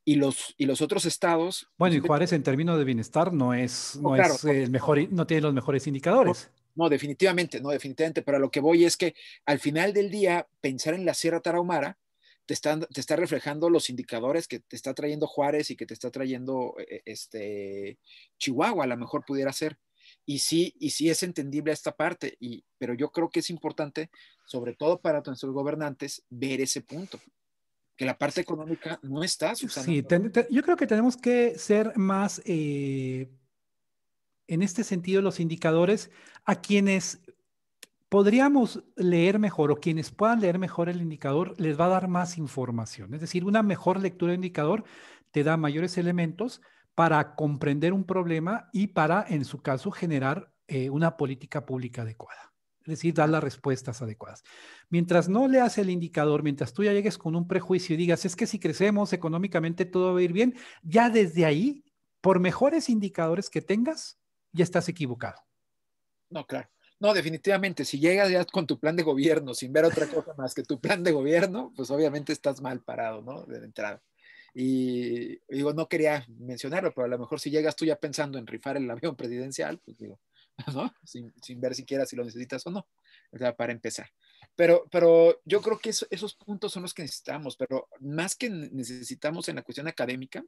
Y los, y los otros estados. Bueno, y pues, Juárez en términos de bienestar no es, oh, no, es el mejor, no tiene los mejores indicadores. No, definitivamente, no, definitivamente. Pero lo que voy es que al final del día, pensar en la Sierra Tarahumara te, te está reflejando los indicadores que te está trayendo Juárez y que te está trayendo eh, este, Chihuahua, a lo mejor pudiera ser. Y sí, y sí es entendible esta parte, y, pero yo creo que es importante, sobre todo para nuestros gobernantes, ver ese punto, que la parte económica no está, sucediendo. yo creo que tenemos que ser más, eh, en este sentido, los indicadores a quienes podríamos leer mejor o quienes puedan leer mejor el indicador les va a dar más información. Es decir, una mejor lectura de indicador te da mayores elementos para comprender un problema y para, en su caso, generar eh, una política pública adecuada. Es decir, dar las respuestas adecuadas. Mientras no leas el indicador, mientras tú ya llegues con un prejuicio y digas, es que si crecemos económicamente todo va a ir bien, ya desde ahí, por mejores indicadores que tengas, ya estás equivocado. No, claro. No, definitivamente, si llegas ya con tu plan de gobierno sin ver otra cosa más que tu plan de gobierno, pues obviamente estás mal parado, ¿no? De entrada. Y digo, no quería mencionarlo, pero a lo mejor si llegas tú ya pensando en rifar el avión presidencial, pues digo, Sin, sin ver siquiera si lo necesitas o no, o sea, para empezar. Pero, pero yo creo que esos puntos son los que necesitamos, pero más que necesitamos en la cuestión académica,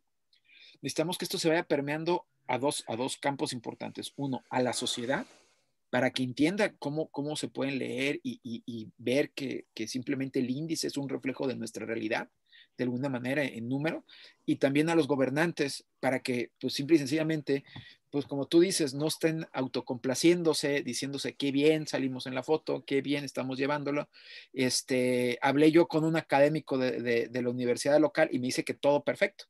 necesitamos que esto se vaya permeando a dos, a dos campos importantes. Uno, a la sociedad, para que entienda cómo, cómo se pueden leer y, y, y ver que, que simplemente el índice es un reflejo de nuestra realidad de alguna manera en número, y también a los gobernantes para que, pues simple y sencillamente, pues como tú dices, no estén autocomplaciéndose, diciéndose qué bien salimos en la foto, qué bien estamos llevándolo. Este, hablé yo con un académico de, de, de la universidad local y me dice que todo perfecto,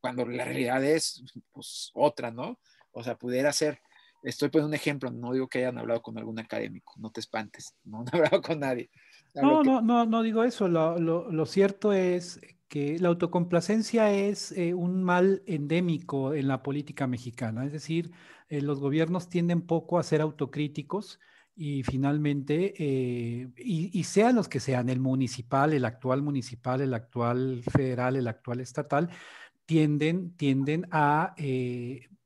cuando la realidad es pues, otra, ¿no? O sea, pudiera ser estoy pues un ejemplo, no digo que hayan hablado con algún académico, no te espantes, no han hablado con nadie, no, no, no, digo eso. Lo, cierto es que la autocomplacencia es eh, un mal endémico en la política mexicana. Es decir, eh, los gobiernos tienden poco a ser autocríticos y finalmente, eh, y, sean los que sean, el municipal, el actual municipal, el actual federal, el actual estatal, tienden, tienden a,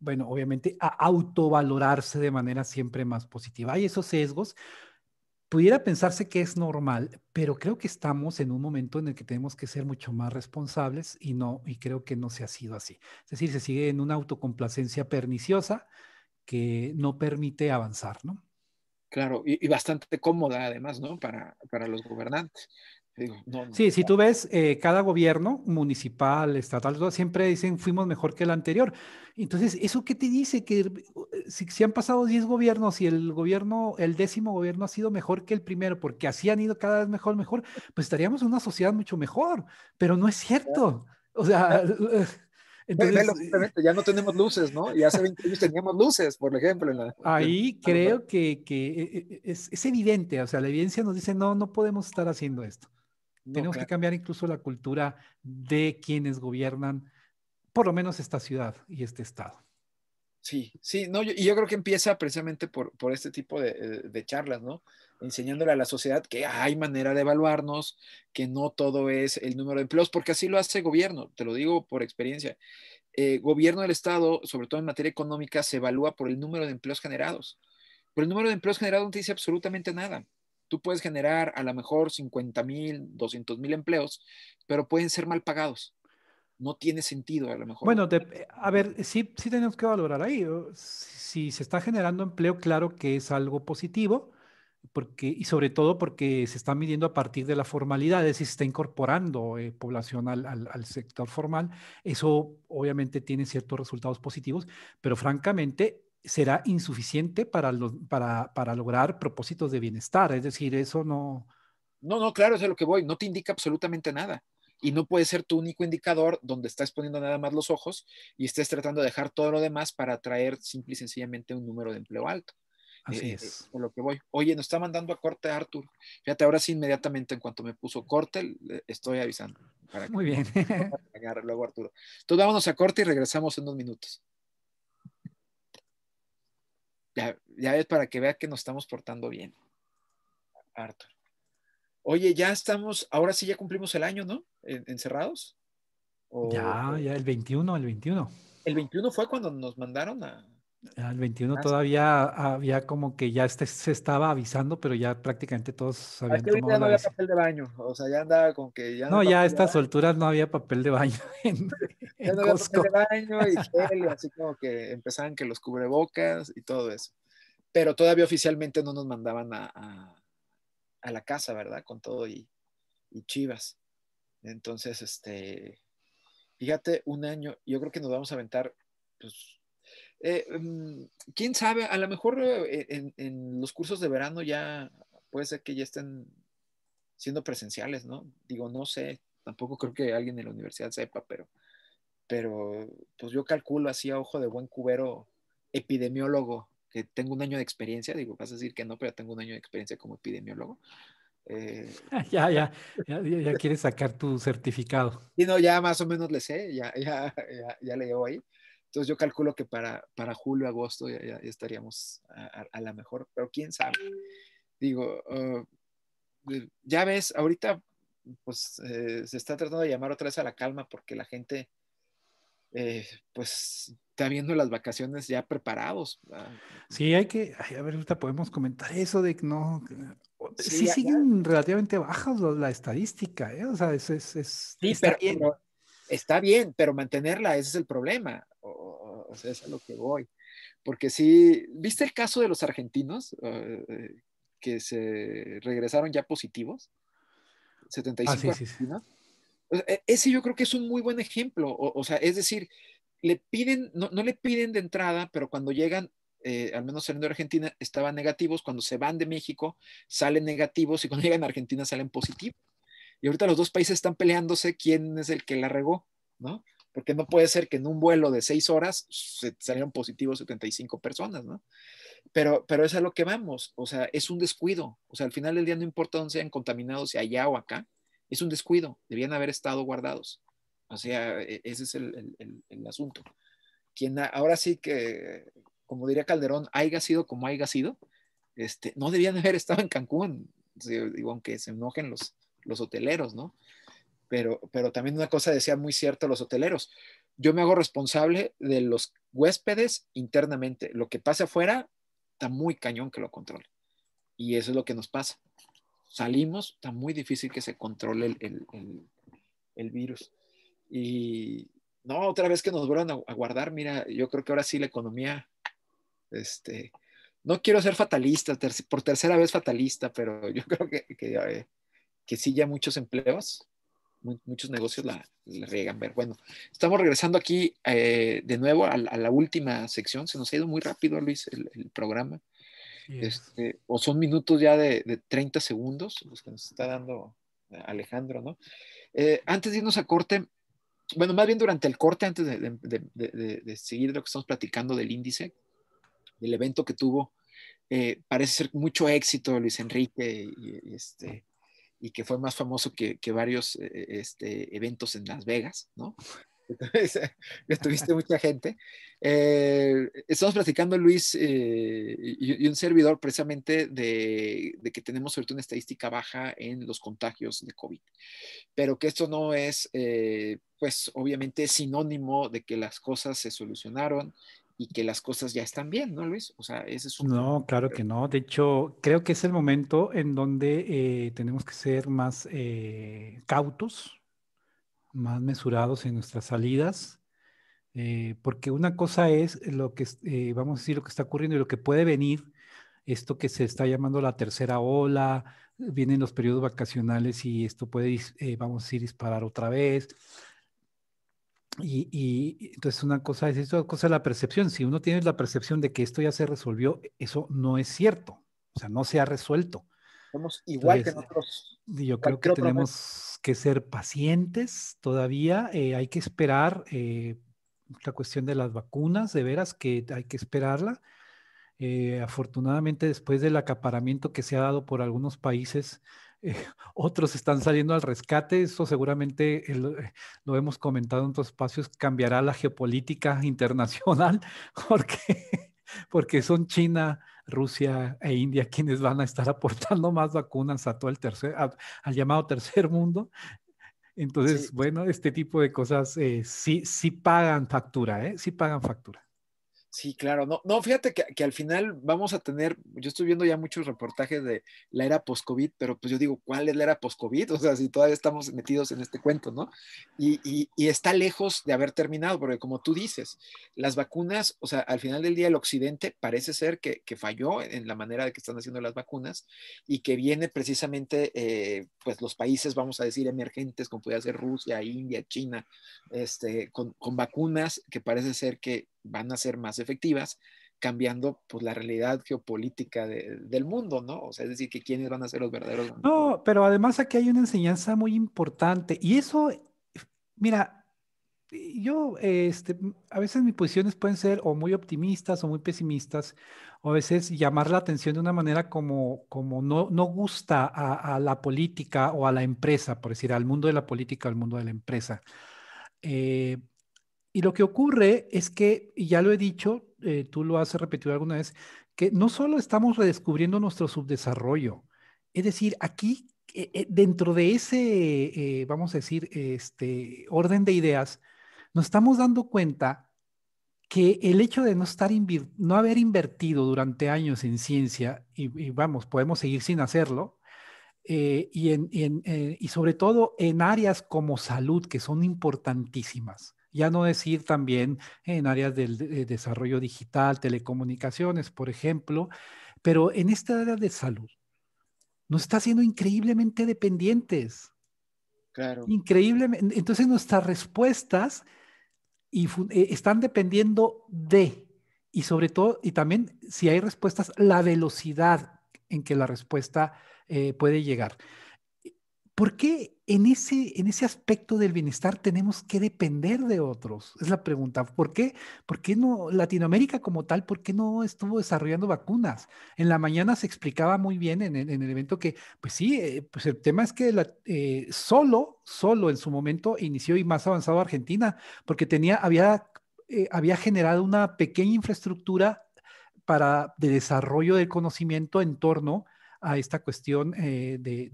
bueno, obviamente a autovalorarse de manera siempre más positiva. Hay esos sesgos, pudiera pensarse que es normal, pero creo que estamos en un momento en el que tenemos que ser mucho más responsables y no, y creo que no se ha sido así. Es decir, se sigue en una autocomplacencia perniciosa que no permite avanzar, ¿no? Claro, y, bastante cómoda además, ¿no? Para, para los gobernantes sí, si tú ves eh, cada gobierno municipal, estatal, siempre dicen fuimos mejor que el anterior. Entonces, ¿eso qué te dice? Que eh, si, han pasado 10 gobiernos y el gobierno, el décimo gobierno ha sido mejor que el primero, porque así han ido cada vez mejor, mejor, pues estaríamos en una sociedad mucho mejor, pero no es cierto. O sea, eh, ya no tenemos luces, ¿no? Y hace 20 años teníamos luces, por ejemplo. ahí creo que, es, evidente, o sea, la evidencia nos dice, no, no podemos estar haciendo esto. Tenemos que cambiar incluso la cultura de quienes gobiernan, por lo menos esta ciudad y este estado. Sí, sí, no, y yo creo que empieza precisamente por, por este tipo eh, de, charlas, ¿no? Enseñándole a la sociedad que hay manera de evaluarnos, que no todo es el número de empleos, porque así lo hace gobierno, te lo digo por experiencia. Eh, gobierno del Estado, sobre todo en materia económica, se evalúa por el número de empleos generados. Por el número de empleos generados no te dice absolutamente nada. Tú puedes generar a lo mejor 50 mil, mil empleos, pero pueden ser mal pagados. No tiene sentido a lo mejor. Bueno, eh, a ver, sí, sí tenemos que valorar ahí. Si se está generando empleo, claro que es algo positivo. Porque, y sobre todo porque se está midiendo a partir de la formalidad, es decir, se está incorporando eh, población al, al, sector formal. Eso obviamente tiene ciertos resultados positivos, pero francamente será insuficiente para, para, para, lograr propósitos de bienestar. Es decir, eso no... No, no, claro, es a lo que voy. No te indica absolutamente nada. Y no puede ser tu único indicador donde estás poniendo nada más los ojos y estés tratando de dejar todo lo demás para atraer simple y sencillamente un número de empleo alto. Así eh, eh, es. es. lo que voy. Oye, nos está mandando a corte Arthur. Fíjate, ahora sí, inmediatamente en cuanto me puso corte, estoy avisando. Muy bien. luego Arturo. Entonces vámonos a corte y regresamos en unos minutos. Ya, ya es para que vea que nos estamos portando bien. Arthur. Oye, ya estamos, ahora sí ya cumplimos el año, ¿no? encerrados. ya, ya el 21, el 21. El 21 fue cuando nos mandaron a, al 21 todavía había como que ya este, se estaba avisando, pero ya prácticamente todos ah, sabían que no había papel de baño, o sea, ya andaba con que ya no. ya a estas alturas no había papel de baño. ya no había papel de baño y así como que empezaban que los cubrebocas y todo eso. Pero todavía oficialmente no nos mandaban a, la casa, ¿verdad? Con todo y, y chivas. Entonces, este, fíjate, un año, yo creo que nos vamos a aventar, pues eh, mm, quién sabe, a lo mejor eh, en, los cursos de verano ya puede ser que ya estén siendo presenciales, ¿no? Digo, no sé, tampoco creo que alguien en la universidad sepa, pero, pero pues yo calculo así a ojo de buen cubero epidemiólogo, que tengo un año de experiencia, digo, vas a decir que no, pero tengo un año de experiencia como epidemiólogo. Eh, ya, ya, ya, quieres sacar tu certificado. Y no, ya más o menos le sé, ya, ya, ya, le llevo ahí. Entonces yo calculo que para, julio, agosto ya, estaríamos a, la mejor, pero quién sabe. Digo, ah, ya ves, ahorita pues eh, se está tratando de llamar otra vez a la calma porque la gente eh, pues está viendo las vacaciones ya preparados. Ah. Sí, hay que, a ver, ahorita podemos comentar eso de que no, sí, siguen relativamente bajas la, estadística, ¿eh? o sea, es... es, Está bien, pero mantenerla, ese es el problema. O, sea, es a lo que voy. Porque si, ¿viste el caso de los argentinos eh, eh, que se regresaron ya positivos? 75 ah, e, ese yo creo que es un muy buen ejemplo. O, sea, es decir, le piden, no, le piden de entrada, pero cuando llegan, eh, al menos saliendo de Argentina, estaban negativos. Cuando se van de México, salen negativos y cuando llegan a Argentina salen positivos. Y ahorita los dos países están peleándose quién es el que la regó, ¿no? Porque no puede ser que en un vuelo de seis horas se salieron positivos 75 personas, ¿no? Pero, pero es a lo que vamos, o sea, es un descuido, o sea, al final del día no importa dónde sean contaminados, si allá o acá, es un descuido, debían haber estado guardados. O sea, e, ese es el, asunto. ahora sí que, como diría Calderón, haya sido como haya sido, este, no debían haber estado en Cancún, digo, aunque se enojen los, los hoteleros, ¿no? Pero, pero también una cosa decía muy cierto los hoteleros. Yo me hago responsable de los huéspedes internamente. Lo que pase afuera, está muy cañón que lo controle. Y eso es lo que nos pasa. Salimos, está muy difícil que se controle el, virus. Y no, otra vez que nos vuelvan a, guardar, mira, yo creo que ahora sí la economía, este, no quiero ser fatalista, por tercera vez fatalista, pero yo creo que, que eh, que sí ya muchos empleos, muchos negocios la, riegan ver. Bueno, estamos regresando aquí eh, de nuevo a, la última sección. Se nos ha ido muy rápido, Luis, el, programa. Este, o son minutos ya de, 30 segundos, los que nos está dando eh, Alejandro, ¿no? Eh, antes de irnos a corte, bueno, más bien durante el corte, antes de, seguir lo que estamos platicando del índice, del evento que tuvo, parece ser mucho éxito Luis Enrique y este, y que fue más famoso que, varios eh, eh, este, eventos en Las Vegas, ¿no? Entonces, estuviste mucha gente. Eh, estamos platicando, Luis, y, un servidor precisamente de, que tenemos suerte una estadística baja en los contagios de COVID, pero que esto no es, pues obviamente, sinónimo de que las cosas se solucionaron y que las cosas ya están bien, ¿no, Luis? O sea, ese es un... No, claro que no. De hecho, creo que es el momento en donde eh, tenemos que ser más eh, cautos, más mesurados en nuestras salidas, eh, porque una cosa es lo que, vamos a decir, lo que está ocurriendo y lo que puede venir, esto que se está llamando la tercera ola, vienen los periodos vacacionales y esto puede, vamos a decir, disparar otra vez. Y, entonces una cosa es cosa la percepción. Si uno tiene la percepción de que esto ya se resolvió, eso no es cierto. O sea, no se ha resuelto. Somos igual que eh, nosotros. Yo creo que tenemos que ser pacientes todavía. Eh, hay que esperar eh, la cuestión de las vacunas, de veras que hay que esperarla. afortunadamente, después del acaparamiento que se ha dado por algunos países, eh, otros están saliendo al rescate. Eso seguramente eh, lo hemos comentado en otros espacios, cambiará la geopolítica internacional porque, porque son China, Rusia e India quienes van a estar aportando más vacunas a todo el tercer, al llamado tercer mundo. Entonces, bueno, este tipo de cosas eh, sí, sí pagan factura, ¿eh? Sí pagan factura. Sí, claro, no, no fíjate que, al final vamos a tener, yo estoy viendo ya muchos reportajes de la era post-COVID, pero pues yo digo, ¿cuál es la era post-COVID? O sea, si todavía estamos metidos en este cuento, ¿no? Y, está lejos de haber terminado, porque como tú dices, las vacunas, o sea, al final del día el Occidente parece ser que, falló en la manera de que están haciendo las vacunas y que viene precisamente, eh, pues los países, vamos a decir, emergentes, como puede ser Rusia, India, China, este, con, con vacunas que parece ser que, van a ser más efectivas cambiando pues la realidad geopolítica del mundo, ¿no? O sea, es decir, que quiénes van a ser los verdaderos. No, pero además aquí hay una enseñanza muy importante y eso, mira, yo, este, a veces mis posiciones pueden ser o muy optimistas o muy pesimistas, o a veces llamar la atención de una manera como, como no, no gusta a, la política o a la empresa, por decir, al mundo de la política, al mundo de la empresa. Eh, y lo que ocurre es que, y ya lo he dicho, eh, tú lo has repetido alguna vez, que no solo estamos redescubriendo nuestro subdesarrollo, es decir, aquí, eh, eh, dentro de ese, vamos a decir, este orden de ideas, nos estamos dando cuenta que el hecho de no, estar no haber invertido durante años en ciencia, y, vamos, podemos seguir sin hacerlo, y sobre todo en áreas como salud, que son importantísimas ya no decir también en áreas del de desarrollo digital, telecomunicaciones, por ejemplo, pero en esta área de salud nos está siendo increíblemente dependientes. Claro. Increíblemente. Entonces nuestras respuestas eh, están dependiendo de, y sobre todo, y también si hay respuestas, la velocidad en que la respuesta eh, puede llegar. ¿Por qué en ese, en ese aspecto del bienestar tenemos que depender de otros? Es la pregunta. ¿Por qué? ¿Por qué no Latinoamérica como tal, por qué no estuvo desarrollando vacunas? En la mañana se explicaba muy bien en, el evento que, pues sí, eh, pues el tema es que eh, solo, solo en su momento inició y más avanzado Argentina, porque tenía, había, eh, había generado una pequeña infraestructura para, de desarrollo del conocimiento en torno a esta cuestión de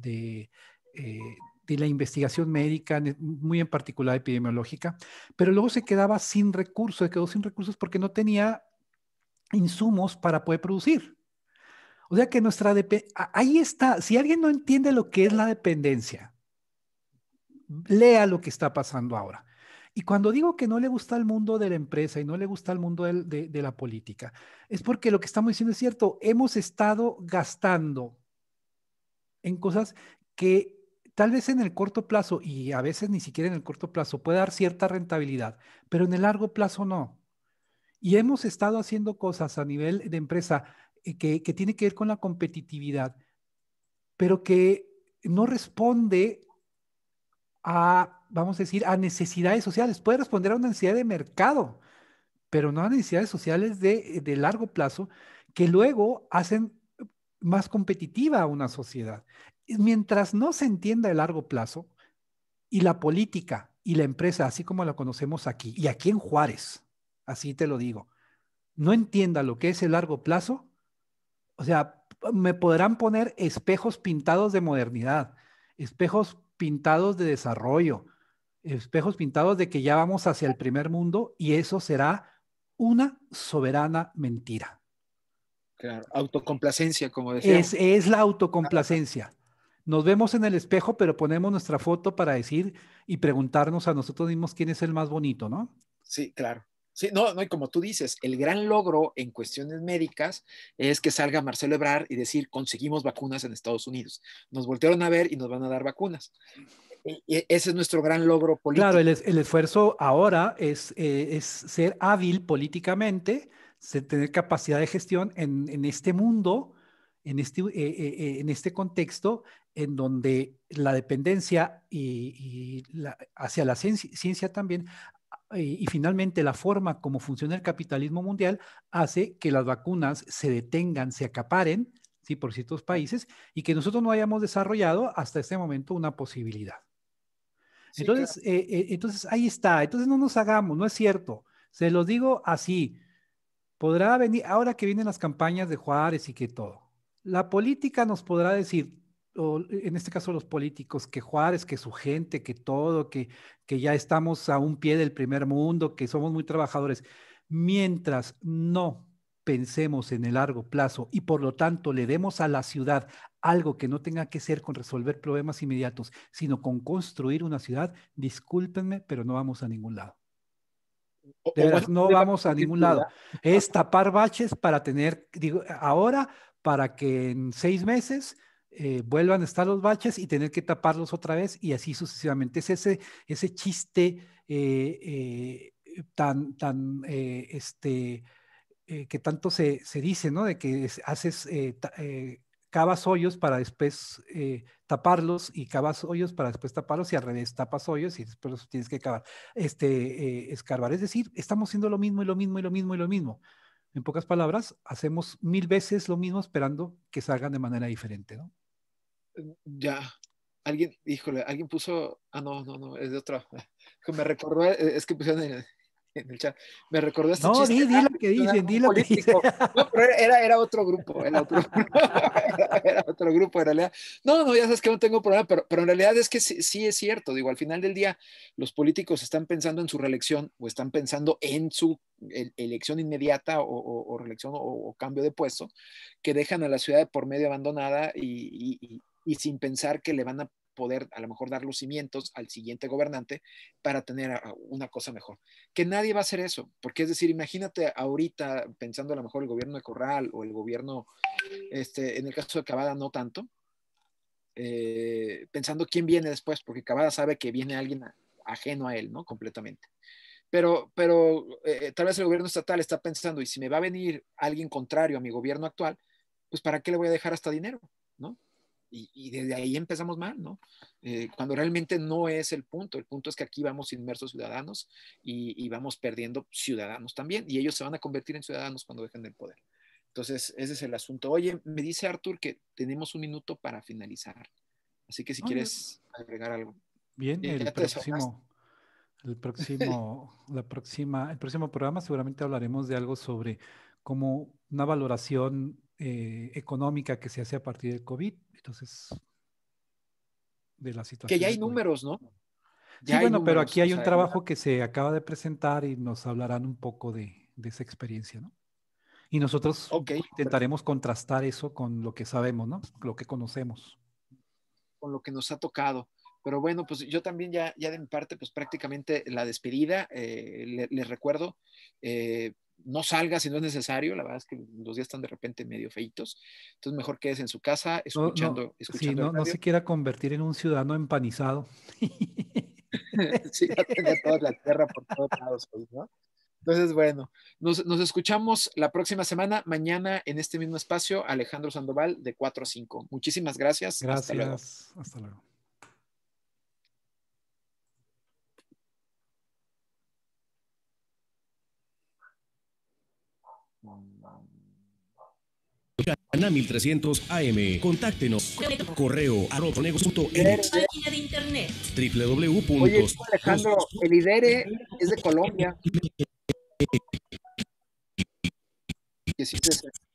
eh, de la investigación médica, e, muy en particular epidemiológica, pero luego se quedaba sin recursos, se quedó sin recursos porque no tenía insumos para poder producir. O sea que nuestra ahí está, si alguien no entiende lo que es la dependencia, lea lo que está pasando ahora. Y cuando digo que no le gusta el mundo de la empresa y no le gusta el mundo de la política, es porque lo que estamos diciendo es cierto, hemos estado gastando en cosas que tal vez en el corto plazo, y a veces ni siquiera en el corto plazo, puede dar cierta rentabilidad, pero en el largo plazo no. Y hemos estado haciendo cosas a nivel de empresa eh, que, que tiene que ver con la competitividad, pero que no responde a, vamos a decir, a necesidades sociales. Puede responder a una necesidad de mercado, pero no a necesidades sociales de, de largo plazo que luego hacen más competitiva a una sociedad mientras no se entienda el largo plazo y la política y la empresa, así como la conocemos aquí y aquí en Juárez, así te lo digo, no entienda lo que es el largo plazo, o sea, me podrán poner espejos pintados de modernidad, espejos pintados de desarrollo, espejos pintados de que ya vamos hacia el primer mundo y eso será una soberana mentira. Claro, autocomplacencia, como decía. Es, es la autocomplacencia. Nos vemos en el espejo, pero ponemos nuestra foto para decir y preguntarnos a nosotros mismos quién es el más bonito, ¿no? Sí, claro. Sí, no, no, y como tú dices, el gran logro en cuestiones médicas es que salga Marcelo Ebrard y decir, conseguimos vacunas en Estados Unidos. Nos voltearon a ver y nos van a dar vacunas. E, e, ese es nuestro gran logro político. Claro, el, esfuerzo ahora es, eh, es, ser hábil políticamente, tener capacidad de gestión en, en este mundo en este, eh, eh, en este contexto en donde la dependencia y, hacia la ciencia también ah, y, finalmente la forma como funciona el capitalismo mundial hace que las vacunas se detengan, se acaparen ¿sí? por ciertos países y que nosotros no hayamos desarrollado hasta este momento una posibilidad. entonces, eh, entonces ahí está, entonces no nos hagamos, no es cierto, se lo digo así, podrá venir, ahora que vienen las campañas de Juárez y que todo, la política nos podrá decir, en este caso los políticos, que Juárez, que su gente, que todo, que, que ya estamos a un pie del primer mundo, que somos muy trabajadores. Mientras no pensemos en el largo plazo y por lo tanto le demos a la ciudad algo que no tenga que ser con resolver problemas inmediatos, sino con construir una ciudad, discúlpenme, pero no vamos a ningún lado. no vamos a ningún lado. Es tapar baches para tener, digo, ahora para que en seis meses eh, vuelvan a estar los baches y tener que taparlos otra vez y así sucesivamente. Es ese, chiste eh, eh, tan, tan, este, que tanto se, dice, ¿no? De que haces, cavas hoyos para después taparlos y cavas hoyos para después taparlos y al revés tapas hoyos y después los tienes que cavar, este, escarbar. Es decir, estamos haciendo lo mismo y lo mismo y lo mismo y lo mismo. En pocas palabras, hacemos mil veces lo mismo esperando que salgan de manera diferente, ¿no? Mm, ya. Alguien, híjole, alguien puso, ah, no, no, no, es de otra. me recordó, eh, es que pusieron en el chat. Me recordó esta no, chiste. No, di, lo que dicen, di lo que dicen. era, era otro grupo, era otro, grupo era otro grupo, en realidad. No, no, ya sabes que no tengo problema, pero, en realidad es que sí, es cierto. Digo, al final del día, los políticos están pensando en su reelección o están pensando en su e, elección inmediata o, reelección o, cambio de puesto, que dejan a la ciudad por medio abandonada y, y sin pensar que le van a poder a lo mejor dar los cimientos al siguiente gobernante para tener una cosa mejor. Que nadie va a hacer eso, porque es decir, imagínate ahorita pensando a lo mejor el gobierno de Corral o el gobierno, este, en el caso de Cavada no tanto, eh, pensando quién viene después, porque Cavada sabe que viene alguien ajeno a él, ¿no? Completamente. Pero, pero eh, tal vez el gobierno estatal está pensando, y si me va a venir alguien contrario a mi gobierno actual, pues ¿para qué le voy a dejar hasta dinero? ¿No? Y, desde ahí empezamos mal, ¿no? Eh, cuando realmente no es el punto. El punto es que aquí vamos inmersos ciudadanos y, vamos perdiendo ciudadanos también. Y ellos se van a convertir en ciudadanos cuando dejen del poder. Entonces, ese es el asunto. Oye, me dice Artur que tenemos un minuto para finalizar. Así que si quieres agregar algo. Bien, el próximo, el próximo, la próxima, el próximo programa seguramente hablaremos de algo sobre cómo una valoración eh, económica que se hace a partir del COVID. Entonces, de la situación. Que ya hay números, ¿no? sí, bueno, pero aquí hay un trabajo que se acaba de presentar y nos hablarán un poco de, de esa experiencia, ¿no? Y nosotros intentaremos contrastar eso con lo que sabemos, ¿no? Lo que conocemos. Con lo que nos ha tocado. Pero bueno, pues yo también ya, ya de mi parte, pues prácticamente la despedida, eh, les recuerdo, eh, no salga si no es necesario, la verdad es que los días están de repente medio feitos, entonces mejor quedes en su casa escuchando. No, escuchando no, se quiera convertir en un ciudadano empanizado. sí, a tenga toda la tierra por todos lados, pues, Entonces, bueno, nos, escuchamos la próxima semana, mañana en este mismo espacio, Alejandro Sandoval de 4 a 5. Muchísimas gracias. Gracias. Hasta luego. Hasta luego. Cana 1300 AM. Contáctenos. Correo Página de internet. www. Oye, Alejandro, el IDERE es de Colombia.